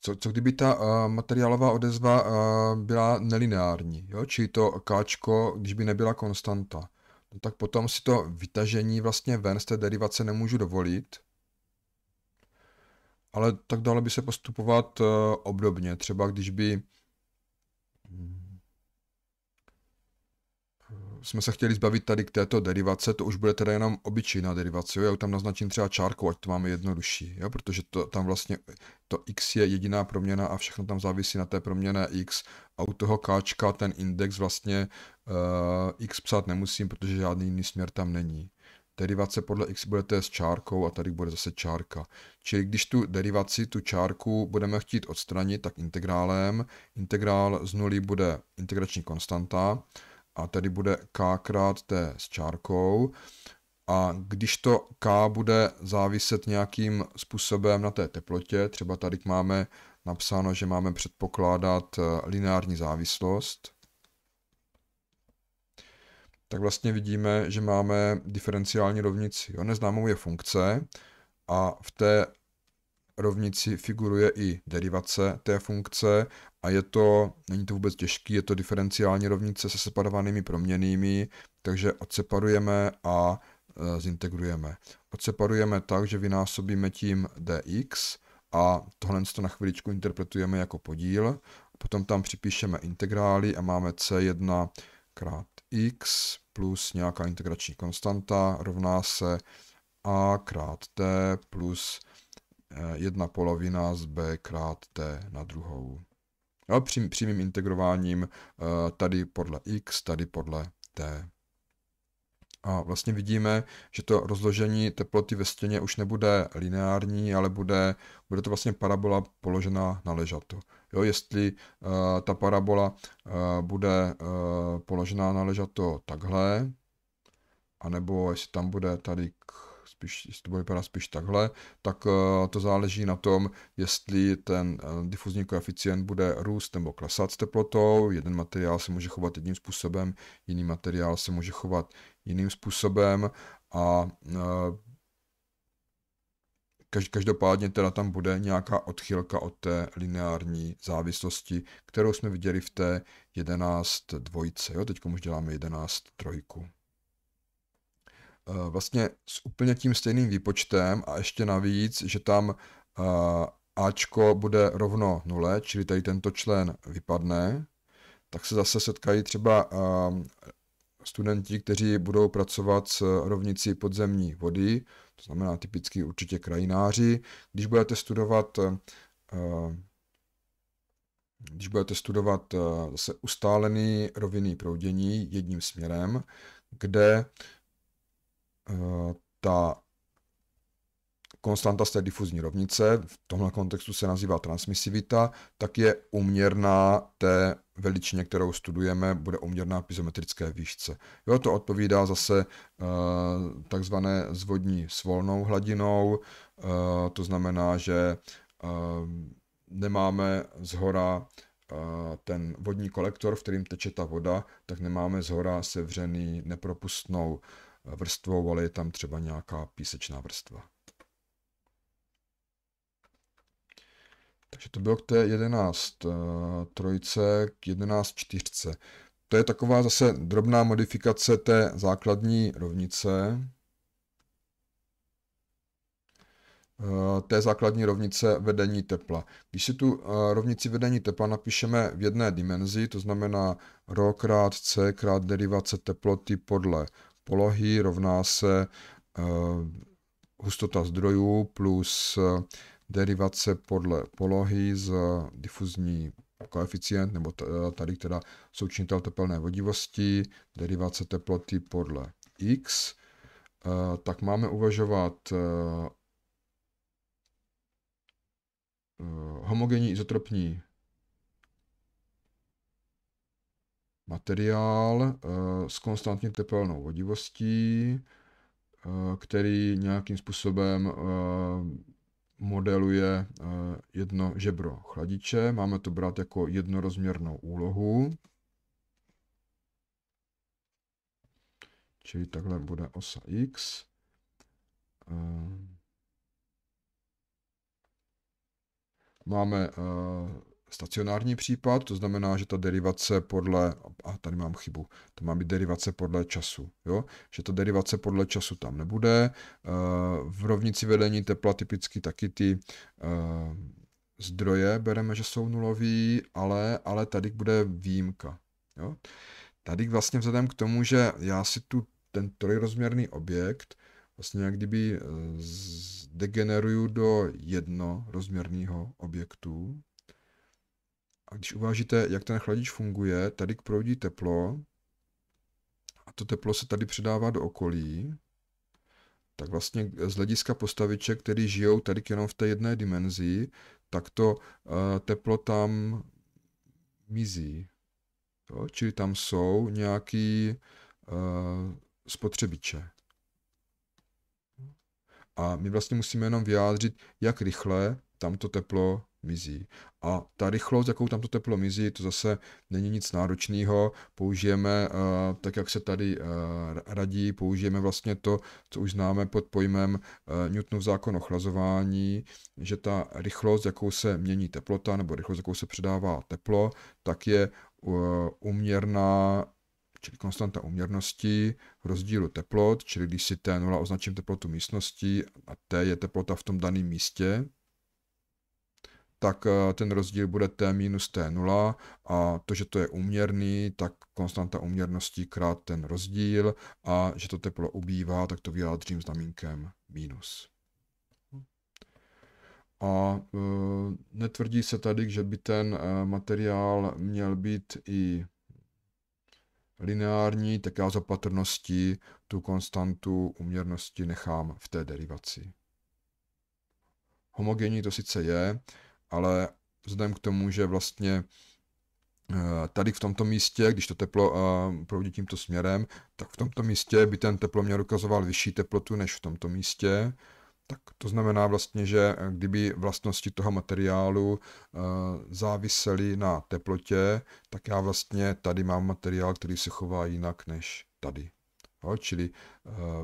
Speaker 1: co, co kdyby ta uh, materiálová odezva uh, byla nelineární, jo? čili to káčko, když by nebyla konstanta no tak potom si to vytažení vlastně ven z té derivace nemůžu dovolit. Ale tak dále by se postupovat eh, obdobně. Třeba když by jsme se chtěli zbavit tady k této derivace, to už bude teda jenom obyčejná derivace, jo? já tam naznačím třeba čárkou, ať to máme jednodušší, jo? protože to, tam vlastně to x je jediná proměna a všechno tam závisí na té proměně x a u toho káčka ten index vlastně uh, x psát nemusím, protože žádný jiný směr tam není. Derivace podle x bude budete s čárkou a tady bude zase čárka. Čili když tu derivaci, tu čárku budeme chtít odstranit, tak integrálem. Integrál z nuly bude integrační konstanta a tedy bude k krát t s čárkou. A když to k bude záviset nějakým způsobem na té teplotě, třeba tady máme napsáno, že máme předpokládat eh, lineární závislost, tak vlastně vidíme, že máme diferenciální rovnici. Jo, neznámou je funkce a v té rovnici figuruje i derivace té funkce a je to, není to vůbec těžký, je to diferenciální rovnice se separovanými proměnými, takže odseparujeme a e, zintegrujeme. Odseparujeme tak, že vynásobíme tím dx a tohle to na chviličku interpretujeme jako podíl, potom tam připíšeme integrály a máme c1 krát x plus nějaká integrační konstanta rovná se a krát t plus e, jedna polovina z b krát t na druhou. Jo, přím, přímým integrováním eh, tady podle x, tady podle t. A vlastně vidíme, že to rozložení teploty ve stěně už nebude lineární, ale bude, bude to vlastně parabola položená na ležato. Jo, jestli uh, ta parabola uh, bude uh, položená na ležato takhle, anebo jestli tam bude tady k spíš, jestli to bude vypadat spíš takhle, tak eh, to záleží na tom, jestli ten eh, difuzní koeficient bude růst nebo klesat s teplotou. Jeden materiál se může chovat jedním způsobem, jiný materiál se může chovat jiným způsobem a eh, Každopádně teda tam bude nějaká odchylka od té lineární závislosti, kterou jsme viděli v té 11 dvojce. Jo, teď už děláme 11 trojku. Eh, vlastně s úplně tím stejným výpočtem a ještě navíc, že tam eh, Ačko bude rovno nule, čili tady tento člen vypadne, tak se zase setkají třeba eh, studenti, kteří budou pracovat s rovnicí podzemní vody, to znamená typicky určitě krajináři. Když budete studovat když budete studovat zase ustálený rovinný proudění jedním směrem, kde Eh, ta konstanta z té difuzní rovnice, v tomhle kontextu se nazývá transmisivita, tak je uměrná té veličině, kterou studujeme, bude uměrná pizometrické výšce. Jo, to odpovídá zase eh, takzvané zvodní s volnou hladinou, eh, to znamená, že nemáme zhora e, ten vodní kolektor, v kterým teče ta voda, tak nemáme zhora sevřený nepropustnou vrstvou, ale je tam třeba nějaká písečná vrstva. Takže to bylo k té 11 eh, trojce k 11 čtyřce. To je taková zase drobná modifikace té základní rovnice. Eh, té základní rovnice vedení tepla. Když si tu eh, rovnici vedení tepla napíšeme v jedné dimenzi, to znamená ρ krát c krát derivace teploty podle polohy rovná se eh, hustota zdrojů plus eh, derivace podle polohy z difuzní koeficient, nebo eh, tady teda součinitel tepelné vodivosti, derivace teploty podle x, tak máme uvažovat homogenní izotropní materiál eh, s konstantně tepelnou vodivostí, eh, který nějakým způsobem eh, modeluje jedno žebro chladiče. Máme to brát jako jednorozměrnou úlohu. Čili takhle bude osa X. Máme stacionární případ, to znamená, že ta derivace podle, a tady mám chybu, to má být derivace podle času, jo? že ta derivace podle času tam nebude. Eh, v rovnici vedení tepla typicky taky ty eh, zdroje bereme, že jsou nulový, ale, ale tady bude výjimka. Jo? Tady vlastně vzhledem k tomu, že já si tu ten trojrozměrný objekt vlastně jak kdyby eh, degeneruju do jednorozměrného objektu, a když uvážíte, jak ten chladič funguje, tady proudí teplo a to teplo se tady předává do okolí, tak vlastně z hlediska postaviček, který žijou tady jenom v té jedné dimenzi, tak to eh, teplo tam mizí. Jo? Čili tam jsou nějaký uh, spotřebiče. A my vlastně musíme jenom vyjádřit, jak rychle tam to teplo mizí. A ta rychlost, jakou tam to teplo mizí, to zase není nic náročného. Použijeme, eh, tak jak se tady eh, radí, použijeme vlastně to, co už známe pod pojmem eh, Newtonův zákon ochlazování, že ta rychlost, jakou se mění teplota, nebo rychlost, jakou se předává teplo, tak je uměrná čili konstanta uměrnosti rozdílu teplot, čili když si T0 označím teplotu místnosti a T je teplota v tom daném místě, tak eh, ten rozdíl bude t minus t0 a to, že to je uměrný, tak konstanta uměrnosti krát ten rozdíl a že to teplo ubývá, tak to vyjádřím znamínkem minus. A e, netvrdí se tady, že by ten eh, materiál měl být i lineární, tak já z opatrnosti tu konstantu uměrnosti nechám v té derivaci. Homogenní to sice je, ale vzhledem k tomu, že vlastně eh, tady v tomto místě, když to teplo eh, proudí tímto směrem, tak v tomto místě by ten teploměr ukazoval vyšší teplotu než v tomto místě. Tak to znamená vlastně, že eh, kdyby vlastnosti toho materiálu závisely na teplotě, tak já vlastně tady mám materiál, který se chová jinak než tady. čili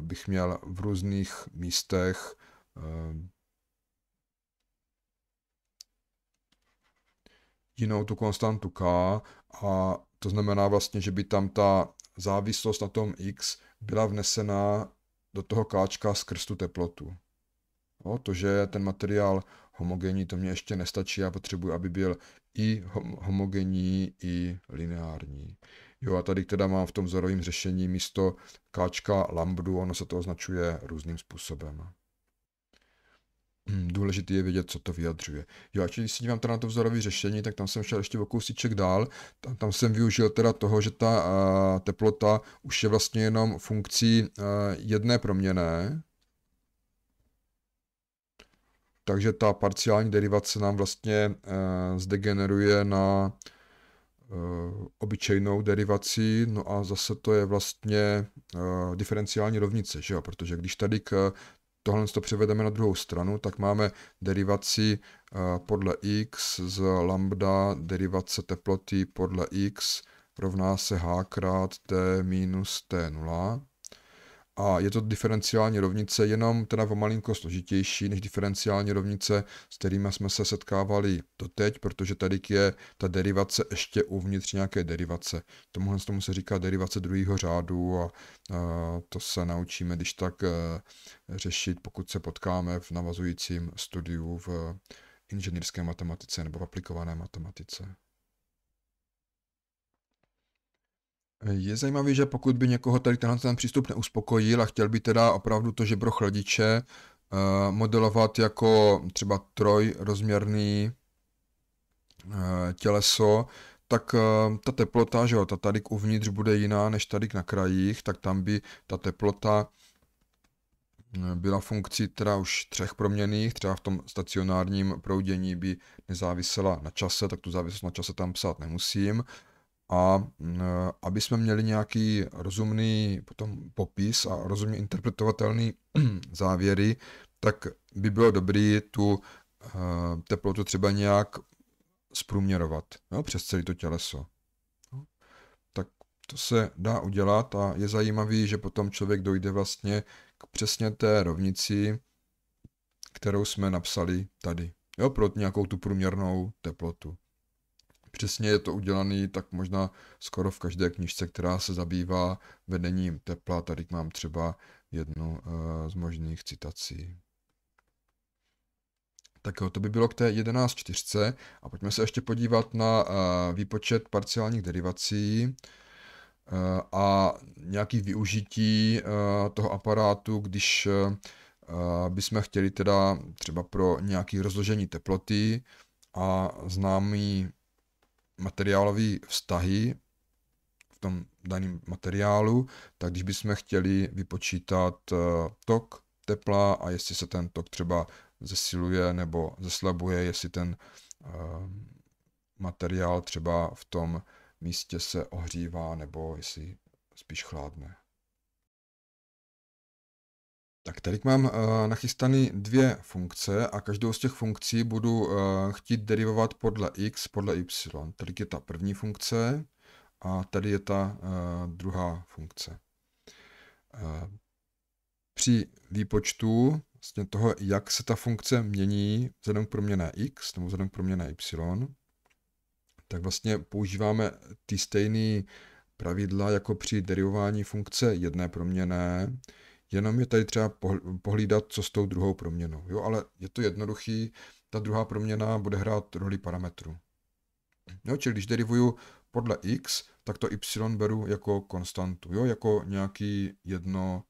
Speaker 1: bych měl v různých místech jinou tu konstantu k a to znamená vlastně, že by tam ta závislost na tom x byla vnesena do toho káčka skrz tu teplotu. O, to, že ten materiál homogenní, to mě ještě nestačí, já potřebuji, aby byl i homogenní, i lineární. Jo a tady teda mám v tom vzorovém řešení místo káčka lambdu, ono se to označuje různým způsobem. Hmm, důležité je vědět, co to vyjadřuje. Jo, a když se dívám teda na to vzorové řešení, tak tam jsem šel ještě o kousíček dál, tam, tam jsem využil teda toho, že ta a, teplota už je vlastně jenom funkcí a, jedné proměné, takže ta parciální derivace nám vlastně e, zdegeneruje na e, obyčejnou derivaci, no a zase to je vlastně uh, diferenciální rovnice, že jo? protože když tady k tohle to převedeme na druhou stranu, tak máme derivaci eh, podle x z lambda derivace teploty podle x rovná se h krát t minus t0 a je to diferenciální rovnice jenom teda malinko složitější než diferenciální rovnice, s kterými jsme se setkávali doteď, protože tady je ta derivace ještě uvnitř nějaké derivace. Tomuhle tomu se říká derivace druhého řádu a, a to se naučíme, když tak e, řešit, pokud se potkáme v navazujícím studiu v inženýrské matematice nebo v aplikované matematice. Je zajímavé, že pokud by někoho tady tenhle ten přístup neuspokojil a chtěl by teda opravdu to žebro chladiče eh, modelovat jako třeba trojrozměrný eh, těleso, tak eh, ta teplota, že jo, ta tady uvnitř bude jiná než tady na krajích, tak tam by ta teplota byla funkcí teda už třech proměných, třeba v tom stacionárním proudění by nezávisela na čase, tak tu závislost na čase tam psát nemusím a eh, aby jsme měli nějaký rozumný potom popis a rozumně interpretovatelný (clears throat) závěry, tak by bylo dobré tu eh, teplotu třeba nějak zprůměrovat jo, přes celé to těleso. No, tak to se dá udělat a je zajímavý, že potom člověk dojde vlastně k přesně té rovnici, kterou jsme napsali tady. Jo, pro nějakou tu průměrnou teplotu. Přesně je to udělané tak možná skoro v každé knižce, která se zabývá vedením tepla. Tady mám třeba jednu eh, z možných citací. Tak jo, to by bylo k té 11.4. A pojďme se ještě podívat na eh, výpočet parciálních derivací eh, a nějaký využití toho aparátu, když bychom chtěli teda třeba pro nějaké rozložení teploty a známý materiálové vztahy v tom daném materiálu, tak když bychom chtěli vypočítat eh, tok tepla a jestli se ten tok třeba zesiluje nebo zeslabuje, jestli ten eh, materiál třeba v tom místě se ohřívá nebo jestli spíš chladne. Tak tady mám eh, nachystané dvě funkce a každou z těch funkcí budu eh, chtít derivovat podle x, podle y. Tady je ta první funkce a tady je ta eh, druhá funkce. Při výpočtu vlastně toho, jak se ta funkce mění vzhledem k proměně x nebo vzhledem k proměně y, tak vlastně používáme ty stejné pravidla jako při derivování funkce jedné proměné, Jenom je tady třeba pohlídat, co s tou druhou proměnou. Jo, ale je to jednoduchý, ta druhá proměna bude hrát roli parametru. Jo, čili když derivuju podle x, tak to y beru jako konstantu, jo, jako nějaký jedno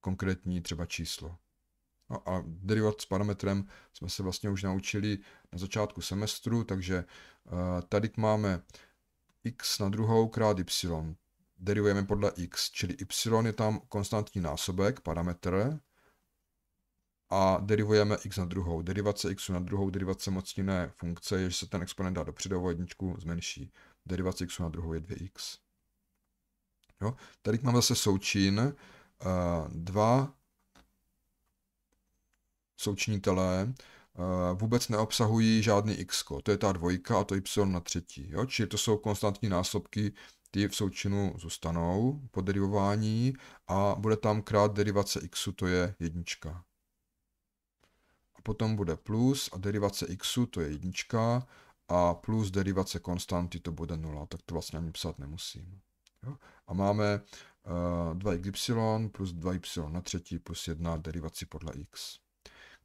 Speaker 1: konkrétní třeba číslo. No a derivovat s parametrem jsme se vlastně už naučili na začátku semestru, takže eh, tady máme x na druhou krát y derivujeme podle x, čili y je tam konstantní násobek, parametr, a derivujeme x na druhou. Derivace x na druhou, derivace mocninné funkce je, že se ten exponent dá do o jedničku zmenší. Derivace x na druhou je 2x. Jo? Tady máme zase součin uh, dva součinitelé uh, vůbec neobsahují žádný x. -ko. To je ta dvojka a to y na třetí. Jo? Čili to jsou konstantní násobky ty v součinu zůstanou po derivování a bude tam krát derivace xu, to je jednička. A potom bude plus a derivace xu, to je jednička a plus derivace konstanty, to bude nula, tak to vlastně ani psát nemusím. Jo? A máme uh, eh, 2y plus 2y na třetí plus 1 derivaci podle x.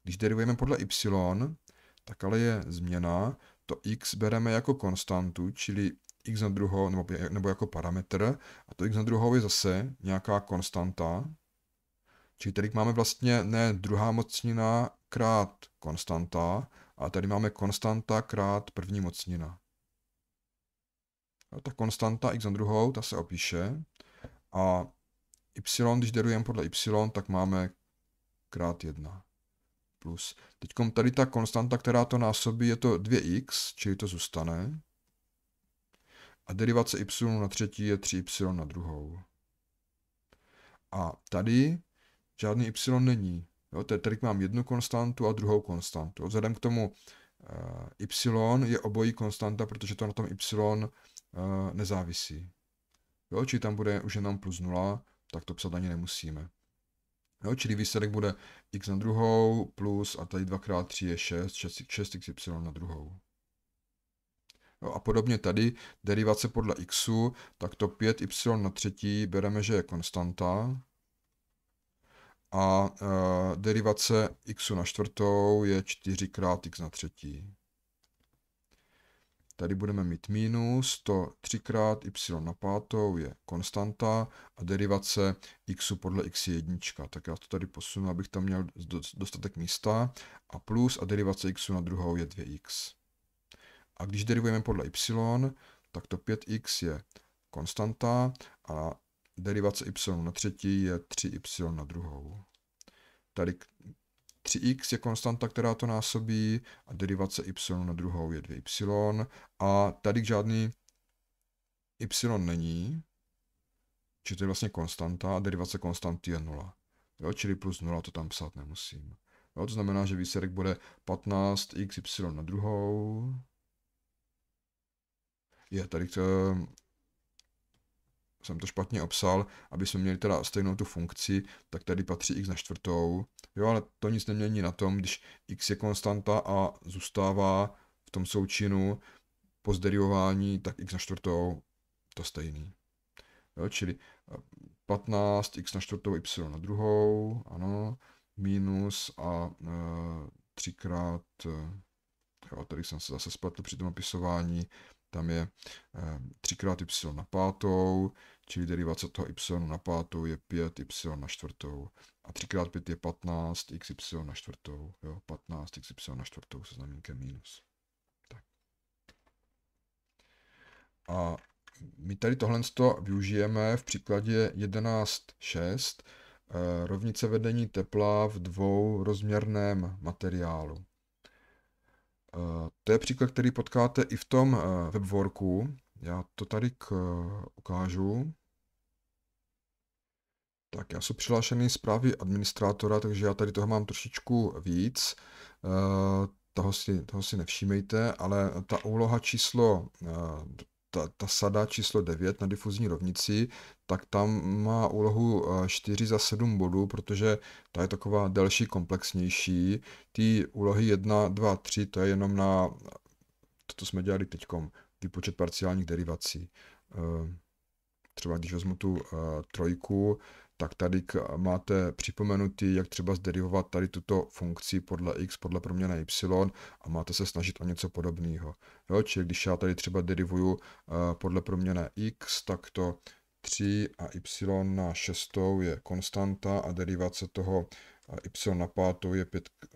Speaker 1: Když derivujeme podle y, tak ale je změna, to x bereme jako konstantu, čili x na druhou, nebo, nebo jako parametr, a to x na druhou je zase nějaká konstanta, čili tady máme vlastně ne druhá mocnina krát konstanta, a tady máme konstanta krát první mocnina. A ta konstanta x na druhou, ta se opíše, a y, když derujeme podle y, tak máme krát 1 plus. Teď tady ta konstanta, která to násobí, je to 2x, čili to zůstane a derivace y na třetí je 3y na druhou. A tady žádný y není. Jo, tady mám jednu konstantu a druhou konstantu. Vzhledem k tomu eh, y je obojí konstanta, protože to na tom y eh, nezávisí. Jo, či tam bude už jenom plus 0, tak to psat ani nemusíme. Jo, čili výsledek bude x na druhou plus a tady 2x3 je 6, 6, 6xy na druhou. Jo, no a podobně tady derivace podle xu, tak to 5y na třetí bereme, že je konstanta. A e, derivace xu na čtvrtou je 4 krát x na třetí. Tady budeme mít minus, to 3 krát y na pátou je konstanta a derivace xu podle x je jednička. Tak já to tady posunu, abych tam měl dostatek místa. A plus a derivace xu na druhou je 2x. A když derivujeme podle y, tak to 5x je konstanta a derivace y na třetí je 3y na druhou. Tady 3x je konstanta, která to násobí a derivace y na druhou je 2y a tady žádný y není, či to je vlastně konstanta a derivace konstanty je 0. Jo, čili plus 0 to tam psát nemusím. Jo, to znamená, že výsledek bude 15xy na druhou je tady to, jsem to špatně obsal, aby jsme měli teda stejnou tu funkci, tak tady patří x na čtvrtou. Jo, ale to nic nemění na tom, když x je konstanta a zůstává v tom součinu po zderivování, tak x na čtvrtou to stejný. Jo, čili 15, eh, x na čtvrtou, y na druhou, ano, minus a e, třikrát, eh, jo, tady jsem se zase spletl při tom opisování, tam je 3 eh, y na pátou, čili derivace toho y na pátou je 5y na čtvrtou. A 3x5 je 15 xy na čtvrtou. Jo? 15 xy na čtvrtou se znamenkem minus. Tak. A my tady tohle využijeme v příkladě 11.6 eh, rovnice vedení tepla v dvou rozměrném materiálu. Eh, to je příklad, který potkáte i v tom eh, webworku. Já to tady k, eh, ukážu. Tak já jsem přihlášený z právy administrátora, takže já tady toho mám trošičku víc. Toho si, toho si nevšímejte, ale ta úloha číslo ta, ta sada číslo 9 na difuzní rovnici, tak tam má úlohu 4 eh, za 7 bodů, protože ta je taková delší, komplexnější. Ty úlohy 1, 2, 3, to je jenom na to, co jsme dělali teď, výpočet parciálních derivací. Eh, třeba když vezmu tu eh, trojku, tak tady máte připomenutý, jak třeba zderivovat tady tuto funkci podle x, podle proměna y a máte se snažit o něco podobného. Jo, čili když já tady třeba derivuju eh, podle proměna x, tak to 3 a y na 6 je konstanta a derivace toho eh, y na pátou je 5, eh,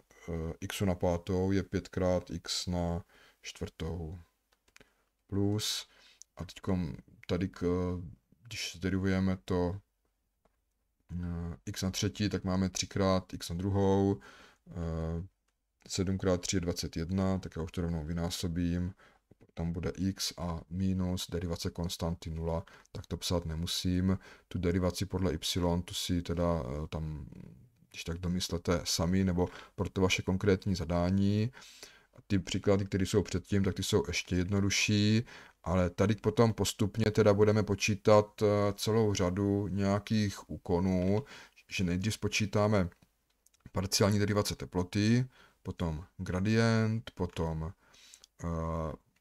Speaker 1: x na pátou je 5 krát x na čtvrtou plus a teď tady, když zderivujeme to Eh, x na třetí, tak máme 3 krát x na druhou, 7 x 3 je 21, tak já už to rovnou vynásobím, tam bude x a minus derivace konstanty 0, tak to psát nemusím. Tu derivaci podle y, tu si teda eh, tam, když tak domyslete sami, nebo pro to vaše konkrétní zadání. Ty příklady, které jsou předtím, tak ty jsou ještě jednodušší ale tady potom postupně teda budeme počítat eh, celou řadu nějakých úkonů, že nejdřív spočítáme parciální derivace teploty, potom gradient, potom uh,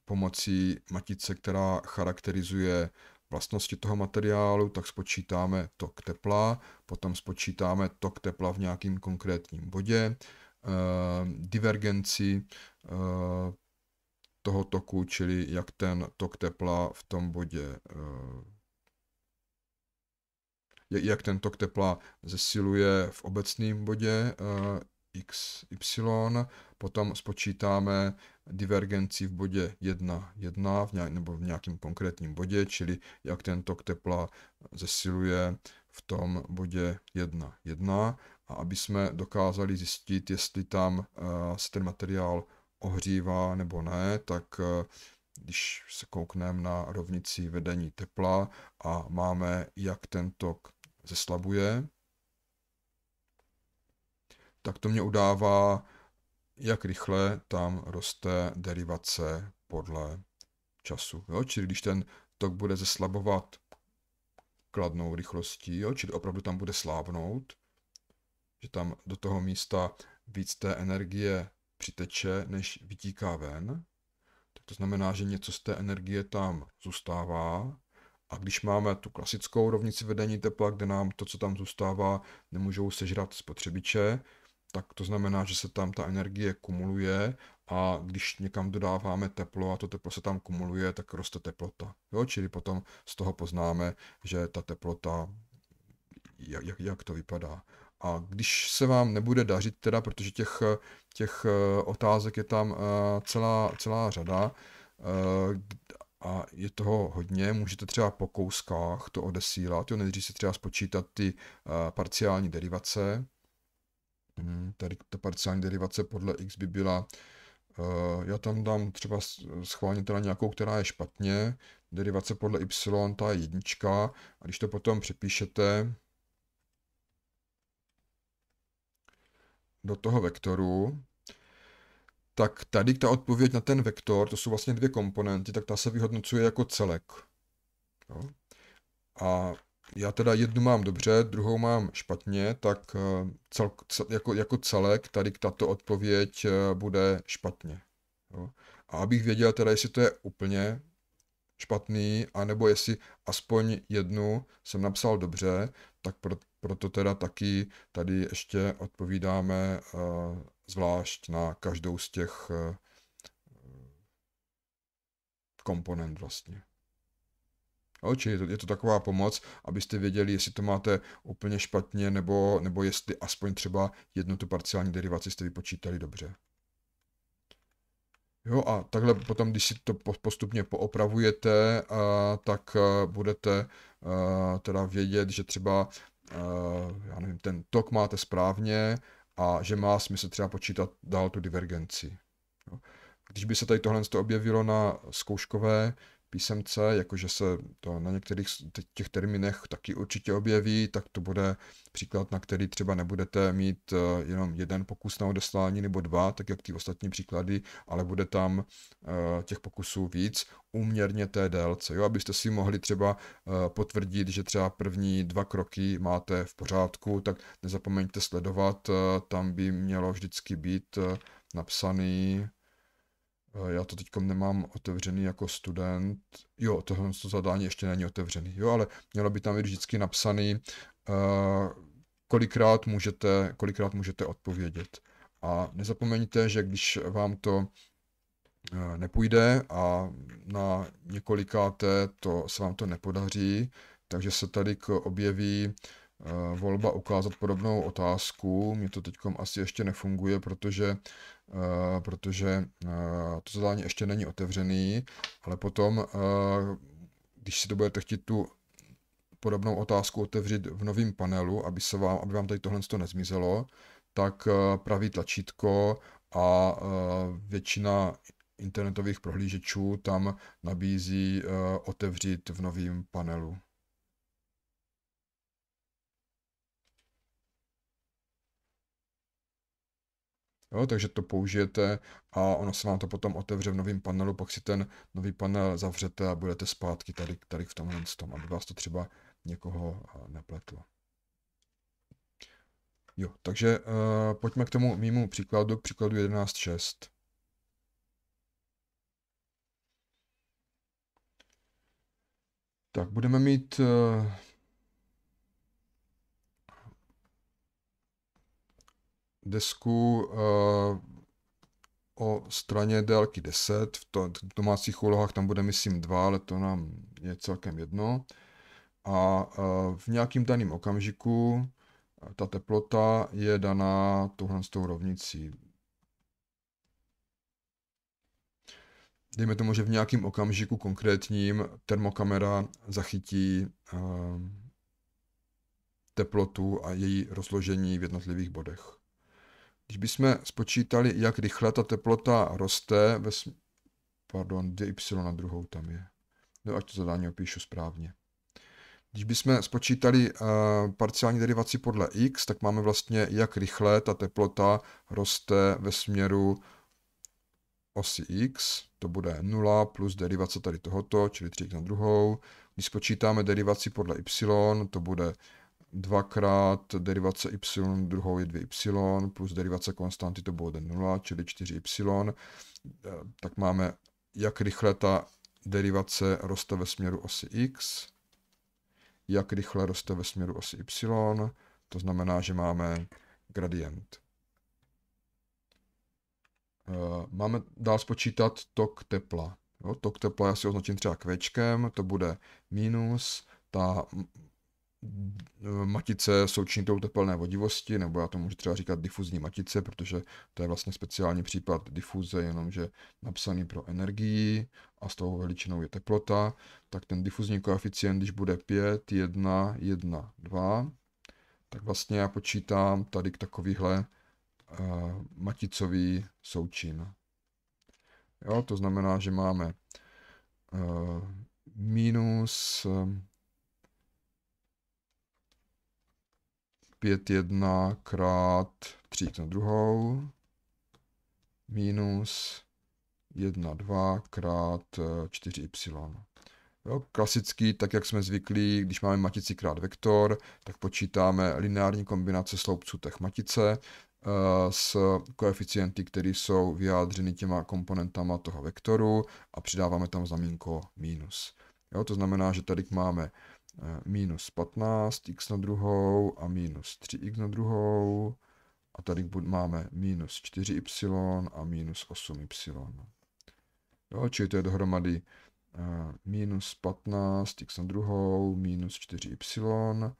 Speaker 1: pomocí matice, která charakterizuje vlastnosti toho materiálu, tak spočítáme tok tepla, potom spočítáme tok tepla v nějakým konkrétním bodě, eh, divergenci, toho toku, čili jak ten tok tepla v tom bodě, eh, jak ten tok tepla zesiluje v obecném bodě eh, x, y, potom spočítáme divergenci v bodě 1, 1 v nějak, nebo v nějakém konkrétním bodě, čili jak ten tok tepla zesiluje v tom bodě 1, 1 a aby jsme dokázali zjistit, jestli tam eh, se ten materiál ohřívá nebo ne, tak eh, když se koukneme na rovnici vedení tepla a máme, jak ten tok zeslabuje, tak to mě udává, jak rychle tam roste derivace podle času. Jo? Čili když ten tok bude zeslabovat kladnou rychlostí, jo? čili opravdu tam bude slábnout, že tam do toho místa víc té energie přiteče, než vytíká ven. Tak to znamená, že něco z té energie tam zůstává. A když máme tu klasickou rovnici vedení tepla, kde nám to, co tam zůstává, nemůžou sežrat spotřebiče, tak to znamená, že se tam ta energie kumuluje a když někam dodáváme teplo a to teplo se tam kumuluje, tak roste teplota. Jo? Čili potom z toho poznáme, že ta teplota, jak, jak, jak to vypadá. A když se vám nebude dařit teda, protože těch, těch eh, otázek je tam eh, celá, celá řada eh, a je toho hodně, můžete třeba po kouskách to odesílat, jo, nejdřív si třeba spočítat ty parciální derivace, hmm, tady ta parciální derivace podle x by byla, já tam dám třeba schválně teda nějakou, která je špatně, derivace podle y, ta je jednička, a když to potom přepíšete, do toho vektoru, tak tady ta odpověď na ten vektor, to jsou vlastně dvě komponenty, tak ta se vyhodnocuje jako celek. Jo? A já teda jednu mám dobře, druhou mám špatně, tak eh, cel, cel, jako, jako celek tady tato odpověď eh, bude špatně. Jo? A abych věděl teda, jestli to je úplně špatný, anebo jestli aspoň jednu jsem napsal dobře, tak pro, proto teda taky tady ještě odpovídáme eh, zvlášť na každou z těch eh, komponent vlastně. Jo, je to, je to taková pomoc, abyste věděli, jestli to máte úplně špatně, nebo, nebo jestli aspoň třeba jednu tu parciální derivaci jste vypočítali dobře. Jo, a takhle potom, když si to postupně poopravujete, tak e, budete e, teda vědět, že třeba, e, já nevím, ten tok máte správně a že má smysl třeba počítat dál tu divergenci. Jo. Když by se tady tohle objevilo na zkouškové, písemce, jakože se to na některých těch termínech taky určitě objeví, tak to bude příklad, na který třeba nebudete mít eh, jenom jeden pokus na odeslání nebo dva, tak jak ty ostatní příklady, ale bude tam eh, těch pokusů víc, uměrně té délce, jo, abyste si mohli třeba eh, potvrdit, že třeba první dva kroky máte v pořádku, tak nezapomeňte sledovat, tam by mělo vždycky být napsaný Eh, já to teď nemám otevřený jako student. Jo, tohle to zadání ještě není otevřený, jo, ale mělo by tam být vždycky napsaný, eh, kolikrát můžete, kolikrát můžete odpovědět. A nezapomeňte, že když vám to eh, nepůjde a na několikáté to se vám to nepodaří, takže se tady objeví volba ukázat podobnou otázku. Mně to teď asi ještě nefunguje, protože Eh, protože eh, to zadání ještě není otevřený, ale potom, eh, když si to budete chtít tu podobnou otázku otevřít v novém panelu, aby, se vám, aby vám tady tohle nezmizelo, tak pravý tlačítko a většina internetových prohlížečů tam nabízí otevřít v novém panelu. Jo, takže to použijete a ono se vám to potom otevře v novém panelu, pak si ten nový panel zavřete a budete zpátky tady, tady v tomhle tom, aby vás to třeba někoho eh, nepletlo. Jo, takže uh, pojďme k tomu mýmu příkladu, k příkladu 11.6. Tak budeme mít uh, desku eh, o straně délky 10, v, to, v domácích úlohách tam bude myslím 2, ale to nám je celkem jedno. A eh, v nějakým daným okamžiku eh, ta teplota je daná touhle s tou rovnicí. Dejme tomu, že v nějakém okamžiku konkrétním termokamera zachytí teplotu a její rozložení v jednotlivých bodech. Když bychom spočítali, jak rychle ta teplota roste ve... Sm... Pardon, 2y na druhou tam je. No, ať to zadání opíšu správně. Když bychom spočítali uh, parciální derivaci podle x, tak máme vlastně, jak rychle ta teplota roste ve směru osy x, to bude 0 plus derivace tady tohoto, čili 3x na druhou. Když spočítáme derivaci podle y, to bude dvakrát derivace y, druhou je 2y, plus derivace konstanty to bude 0, čili 4y, eh, tak máme, jak rychle ta derivace roste ve směru osy x, jak rychle roste ve směru osy y, to znamená, že máme gradient. Eh, máme dál spočítat tok tepla. Jo, tok tepla já si označím třeba kvečkem, to bude minus ta matice s určitou tepelné vodivosti, nebo já to můžu třeba říkat difuzní matice, protože to je vlastně speciální případ difuze, jenomže napsaný pro energii a s tou veličinou je teplota, tak ten difuzní koeficient, když bude 5, 1, 1, 2, tak vlastně já počítám tady k takovýhle uh, maticový součin. Jo, to znamená, že máme uh, minus... Uh, 5, 1 krát 3 na druhou minus 1, 2 krát 4y. Eh, jo, klasický, tak jak jsme zvyklí, když máme matici krát vektor, tak počítáme lineární kombinace sloupců těch matice eh, s koeficienty, které jsou vyjádřeny těma komponentama toho vektoru a přidáváme tam znamínko minus. Jo, to znamená, že tady máme Eh, minus 15, x na druhou a minus 3x na druhou. A tady máme minus 4y a minus 8y. Jo, čili to je dohromady eh, minus 15x na druhou, minus 4y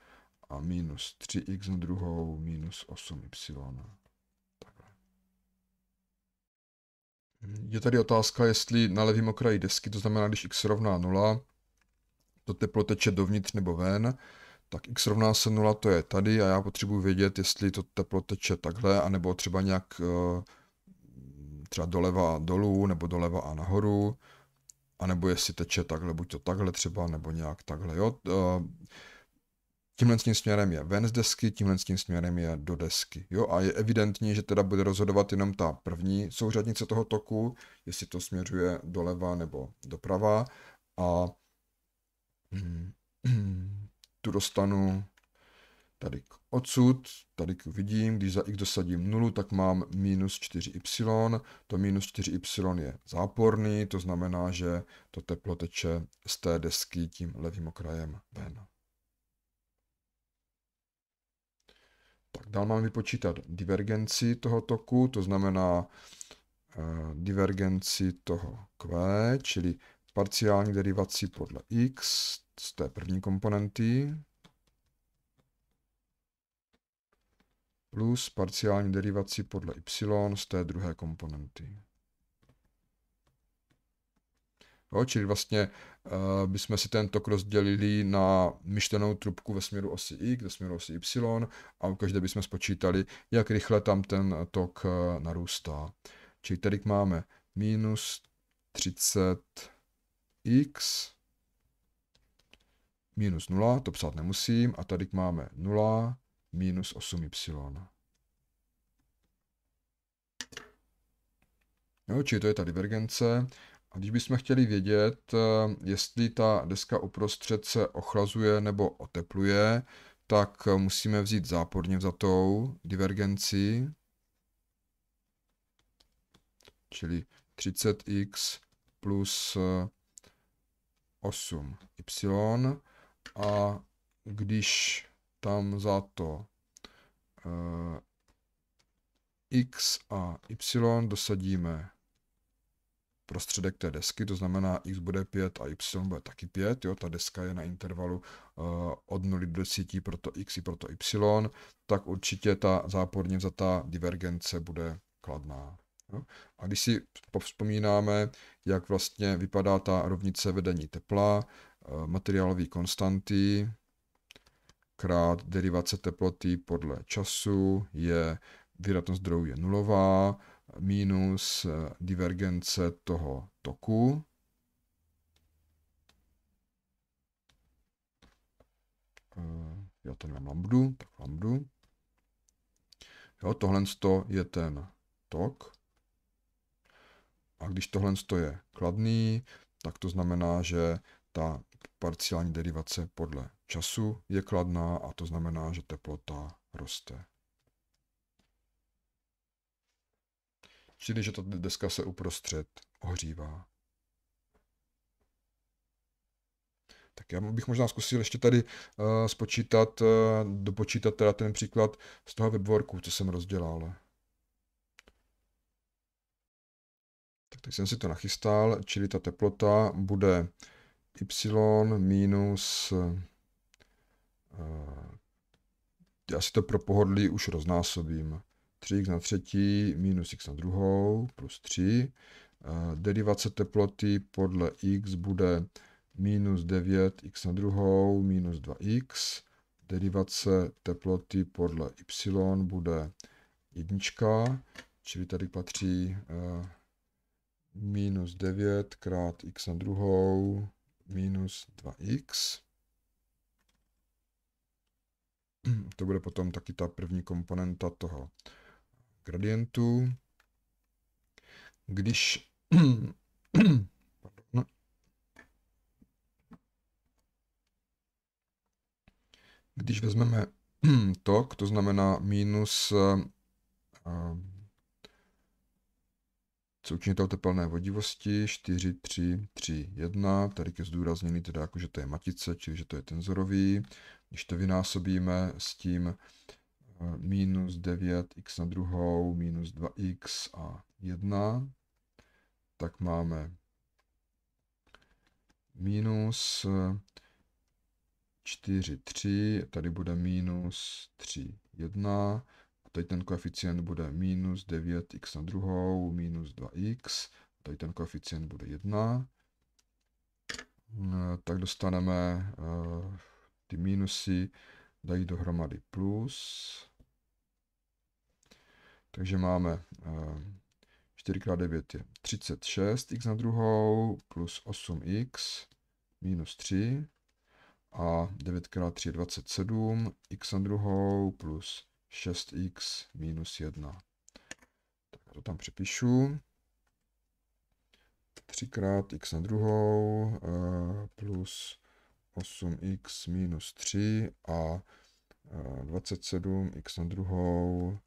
Speaker 1: a minus 3x na druhou, minus 8y. Je tady otázka, jestli na levém okraji desky, to znamená, když x rovná 0, to teplo teče dovnitř nebo ven, tak x rovná se 0, to je tady a já potřebuji vědět, jestli to teplo teče takhle, anebo třeba nějak eh, třeba doleva a dolů, nebo doleva a nahoru, anebo jestli teče takhle, buď to takhle třeba, nebo nějak takhle, jo. Eh, tímhle tím směrem je ven z desky, tímhle tím směrem je do desky, jo. A je evidentní, že teda bude rozhodovat jenom ta první souřadnice toho toku, jestli to směřuje doleva nebo doprava a Hmm. (clears throat) tu dostanu tady k odsud, tady k vidím, když za x dosadím 0, tak mám minus 4y, to minus 4y je záporný, to znamená, že to teplo teče z té desky tím levým okrajem ven. Tak dál mám vypočítat divergenci toho toku, to znamená eh, divergenci toho Q, čili parciální derivací podle x z té první komponenty plus parciální derivaci podle y z té druhé komponenty. Jo, čili vlastně uh, bychom si ten tok rozdělili na myšlenou trubku ve směru osy x, ve směru osy y a u každé bychom spočítali, jak rychle tam ten tok uh, narůstá. Čili tady máme minus 30 x minus 0, to psát nemusím, a tady máme 0 minus 8y. Jo, čili to je ta divergence. A když bychom chtěli vědět, eh, jestli ta deska uprostřed se ochlazuje nebo otepluje, tak eh, musíme vzít záporně vzatou divergenci, čili 30x plus eh, 8y a když tam za to uh, x a y dosadíme prostředek té desky, to znamená x bude 5 a y bude taky 5, jo, ta deska je na intervalu uh, od 0 do 10 pro to x i pro to y, tak určitě ta záporně vzatá divergence bude kladná. Jo? No. A když si vzpomínáme, jak vlastně vypadá ta rovnice vedení tepla, eh, materiálové konstanty, krát derivace teploty podle času je vydatnost zdrojů je nulová, minus eh, divergence toho toku. Eh, já tady mám lambdu, tak lambdu. Jo, tohle je ten tok. A když tohle je kladný, tak to znamená, že ta parciální derivace podle času je kladná a to znamená, že teplota roste. Čili, že ta deska se uprostřed ohřívá. Tak já bych možná zkusil ještě tady uh, spočítat, uh, dopočítat teda ten příklad z toho webworku, co jsem rozdělal. Tak teď jsem si to nachystal, čili ta teplota bude y minus, eh, já si to pro pohodlí už roznásobím, 3x na třetí minus x na druhou plus 3. Eh, derivace teploty podle x bude minus 9x na druhou minus 2x. Derivace teploty podle y bude jednička, čili tady patří eh, minus 9 krát x na druhou minus 2x. (clears throat) To bude potom taky ta první komponenta toho gradientu. Když (clears throat) když vezmeme (clears throat) tok, to znamená minus eh, Součně té tepelné vodivosti 4, 3, 3, 1. Tady je zdůrazněný teda jako, že to je matice, čili že to je tenzorový. Když to vynásobíme s tím eh, minus 9x na druhou, minus 2x a 1, tak máme minus 4, eh, 3, tady bude minus 3, 1, Tady ten koeficient bude minus 9x na druhou, minus 2x. Tady ten koeficient bude 1. Eh, tak dostaneme eh, ty minusy, dají dohromady plus. Takže máme 4x9 eh, je 36x na druhou plus 8x minus 3 a 9x3 je 27, x na druhou plus 6x minus 1. Tak to tam přepíšu. 3krát eh, eh, x na druhou plus 8x minus 3 a 27x na druhou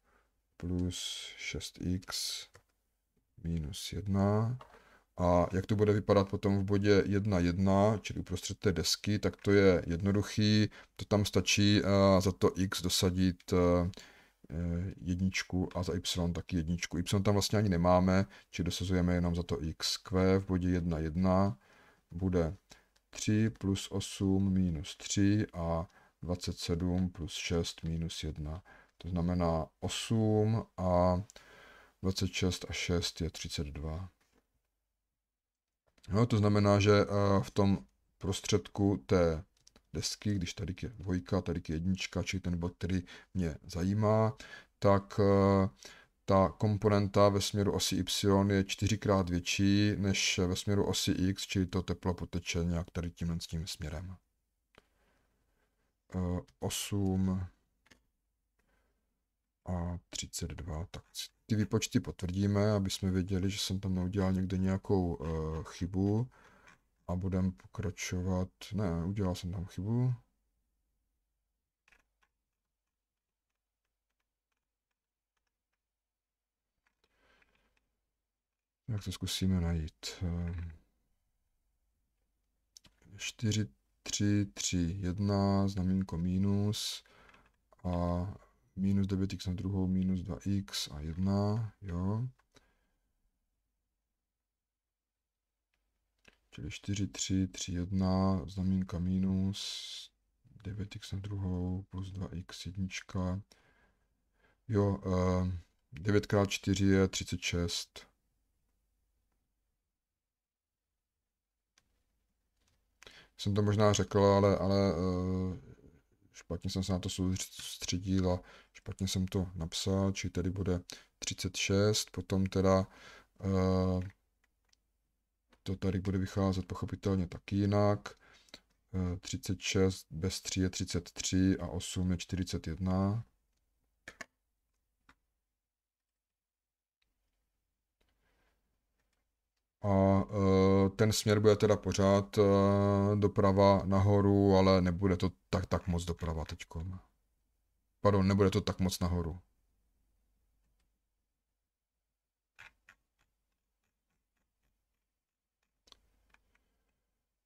Speaker 1: plus 6x minus 1 a jak to bude vypadat potom v bodě 1.1, čili uprostřed té desky, tak to je jednoduchý. To tam stačí eh, za to x dosadit eh, eh, jedničku a za y taky jedničku. Y tam vlastně ani nemáme, či dosazujeme jenom za to x. Q v bodě 1.1 bude 3 plus 8 minus 3 a 27 plus 6 minus 1. To znamená 8 a 26 a 6 je 32. Jo, to znamená, že eh, v tom prostředku té desky, když tady je dvojka, tady je jednička, či ten bod, který mě zajímá, tak eh, ta komponenta ve směru osy y je čtyřikrát větší než ve směru osy x, čili to teplo poteče nějak tady tímhle s tím směrem. 8 eh, a 32, tak si ty výpočty potvrdíme, aby jsme věděli, že jsem tam neudělal někde nějakou e, chybu. A budeme pokračovat. Ne, udělal jsem tam chybu. Tak to zkusíme najít. 4, 3, 3, 1, znamínko minus a minus 9x na druhou, minus 2x a 1, jo. Čili 4, 3, 3, 1, znamínka minus, 9x na druhou, plus 2x, jednička. Jo, uh, eh, 9x4 je 36. Jsem to možná řekl, ale, ale eh, špatně jsem se na to soustředil a špatně jsem to napsal, či tady bude 36, potom teda e, to tady bude vycházet pochopitelně tak jinak, 36 eh, bez 3 je 33 a 8 je 41, a e, ten směr bude teda pořád e, doprava nahoru, ale nebude to tak, tak moc doprava teďkom. Pardon, nebude to tak moc nahoru.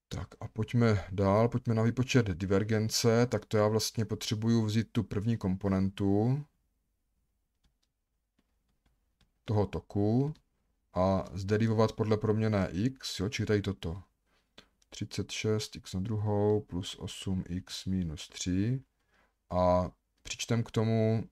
Speaker 1: Tak a pojďme dál, pojďme na výpočet divergence, tak to já vlastně potřebuju vzít tu první komponentu toho toku a zderivovat podle proměné x, jo, čítají toto. 36x na druhou plus 8x minus 3 a přičtem k tomu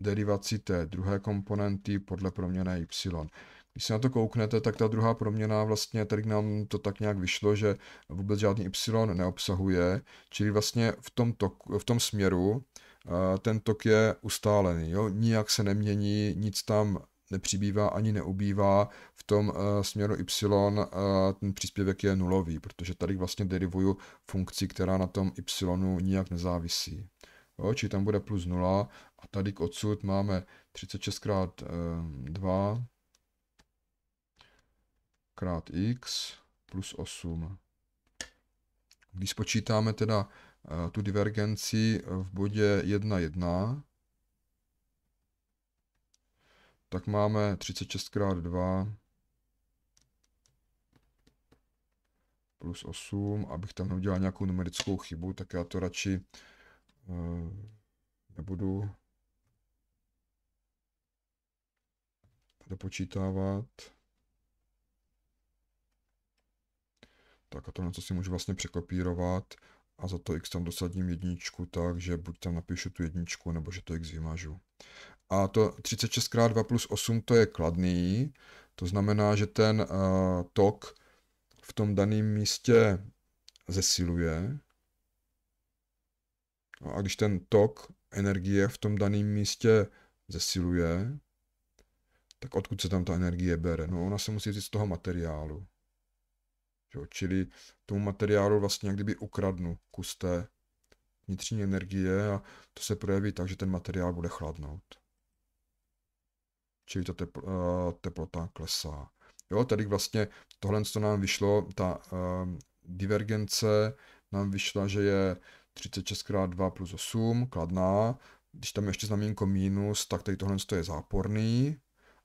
Speaker 1: derivaci té druhé komponenty podle proměné y. Když se na to kouknete, tak ta druhá proměna vlastně, tady nám to tak nějak vyšlo, že vůbec žádný y neobsahuje, čili vlastně v tom, tok, v tom směru eh, ten tok je ustálený, jo? nijak se nemění, nic tam nepřibývá ani neubývá, v tom uh, směru y uh, ten příspěvek je nulový, protože tady vlastně derivuju funkci, která na tom y nijak nezávisí. Jo, či tam bude plus 0 a tady k odsud máme 36 krát uh, eh, 2 krát x plus 8. Když spočítáme teda uh, tu divergenci v bodě 1, 1, tak máme 36 x 2 plus 8, abych tam neudělal nějakou numerickou chybu, tak já to radši uh, nebudu dopočítávat. Tak a to na co si můžu vlastně překopírovat a za to x tam dosadím jedničku, takže buď tam napíšu tu jedničku, nebo že to x vymažu. A to 36x2 plus 8 to je kladný, to znamená, že ten uh, tok v tom daném místě zesiluje. No a když ten tok energie v tom daném místě zesiluje, tak odkud se tam ta energie bere? No ona se musí vzít z toho materiálu. Jo, čili tomu materiálu vlastně jak kdyby ukradnu kus té vnitřní energie a to se projeví tak, že ten materiál bude chladnout čili ta tepl, eh, teplota klesá. Jo, tady vlastně tohle, co nám vyšlo, ta uh, divergence nám vyšla, že je 36x2 plus 8, kladná. Když tam je ještě znamínko minus, tak tady tohle je záporný.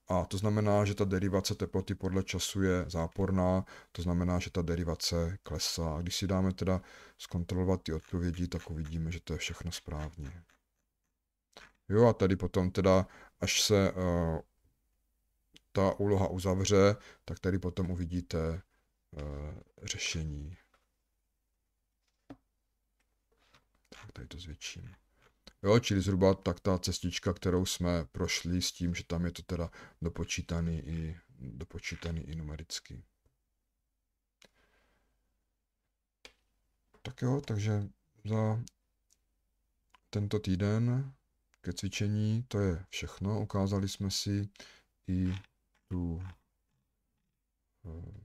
Speaker 1: A to znamená, že ta derivace teploty podle času je záporná, to znamená, že ta derivace klesá. Když si dáme teda zkontrolovat ty odpovědi, tak uvidíme, že to je všechno správně. Jo a tady potom teda, až se uh, ta úloha uzavře, tak tady potom uvidíte eh, řešení. Tak tady to zvětším. Jo, čili zhruba tak ta cestička, kterou jsme prošli s tím, že tam je to teda dopočítaný i, dopočítaný i numericky. Tak jo, takže za tento týden ke cvičení to je všechno. Ukázali jsme si i tu eh,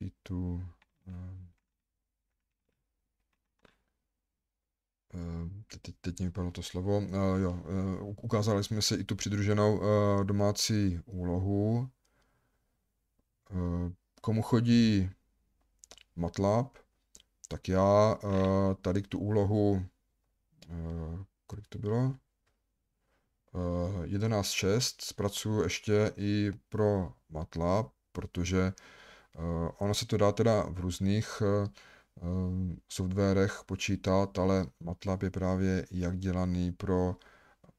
Speaker 1: i tu eh, eh, teď, teď mi vypadlo to slovo, uh, jo, uh, ukázali jsme si i tu přidruženou uh, domácí úlohu. Uh, komu chodí MATLAB, tak já uh, tady k tu úlohu, uh, kolik to bylo? 11.6 eh, zpracuju ještě i pro MATLAB, protože eh, ono se to dá teda v různých eh, softwarech počítat, ale MATLAB je právě jak dělaný pro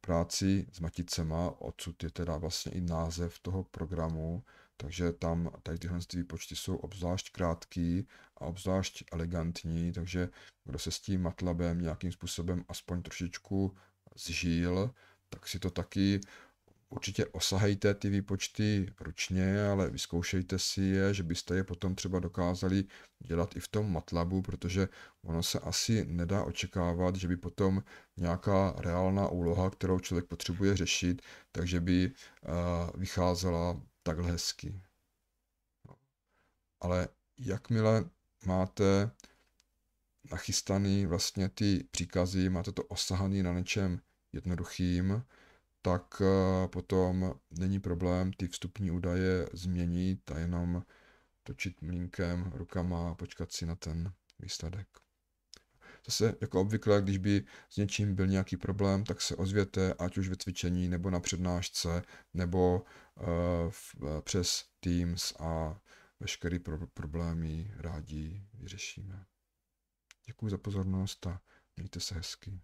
Speaker 1: práci s maticema, odsud je teda vlastně i název toho programu, takže tam tady tyhle výpočty jsou obzvlášť krátký a obzvlášť elegantní, takže kdo se s tím MATLABem nějakým způsobem aspoň trošičku zžil, tak si to taky určitě osahejte ty výpočty ručně, ale vyzkoušejte si je, že byste je potom třeba dokázali dělat i v tom MATLABu, protože ono se asi nedá očekávat, že by potom nějaká reálná úloha, kterou člověk potřebuje řešit, takže by eh, vycházela takhle hezky. No. Ale jakmile máte nachystaný vlastně ty příkazy, máte to osahaný na něčem jednoduchým, tak eh, potom není problém ty vstupní údaje změnit a jenom točit mlínkem rukama a počkat si na ten výsledek. Zase jako obvykle, když by s něčím byl nějaký problém, tak se ozvěte, ať už ve cvičení, nebo na přednášce, nebo uh, v, uh, přes Teams a veškeré pro- problémy rádi vyřešíme. Děkuji za pozornost a mějte se hezky.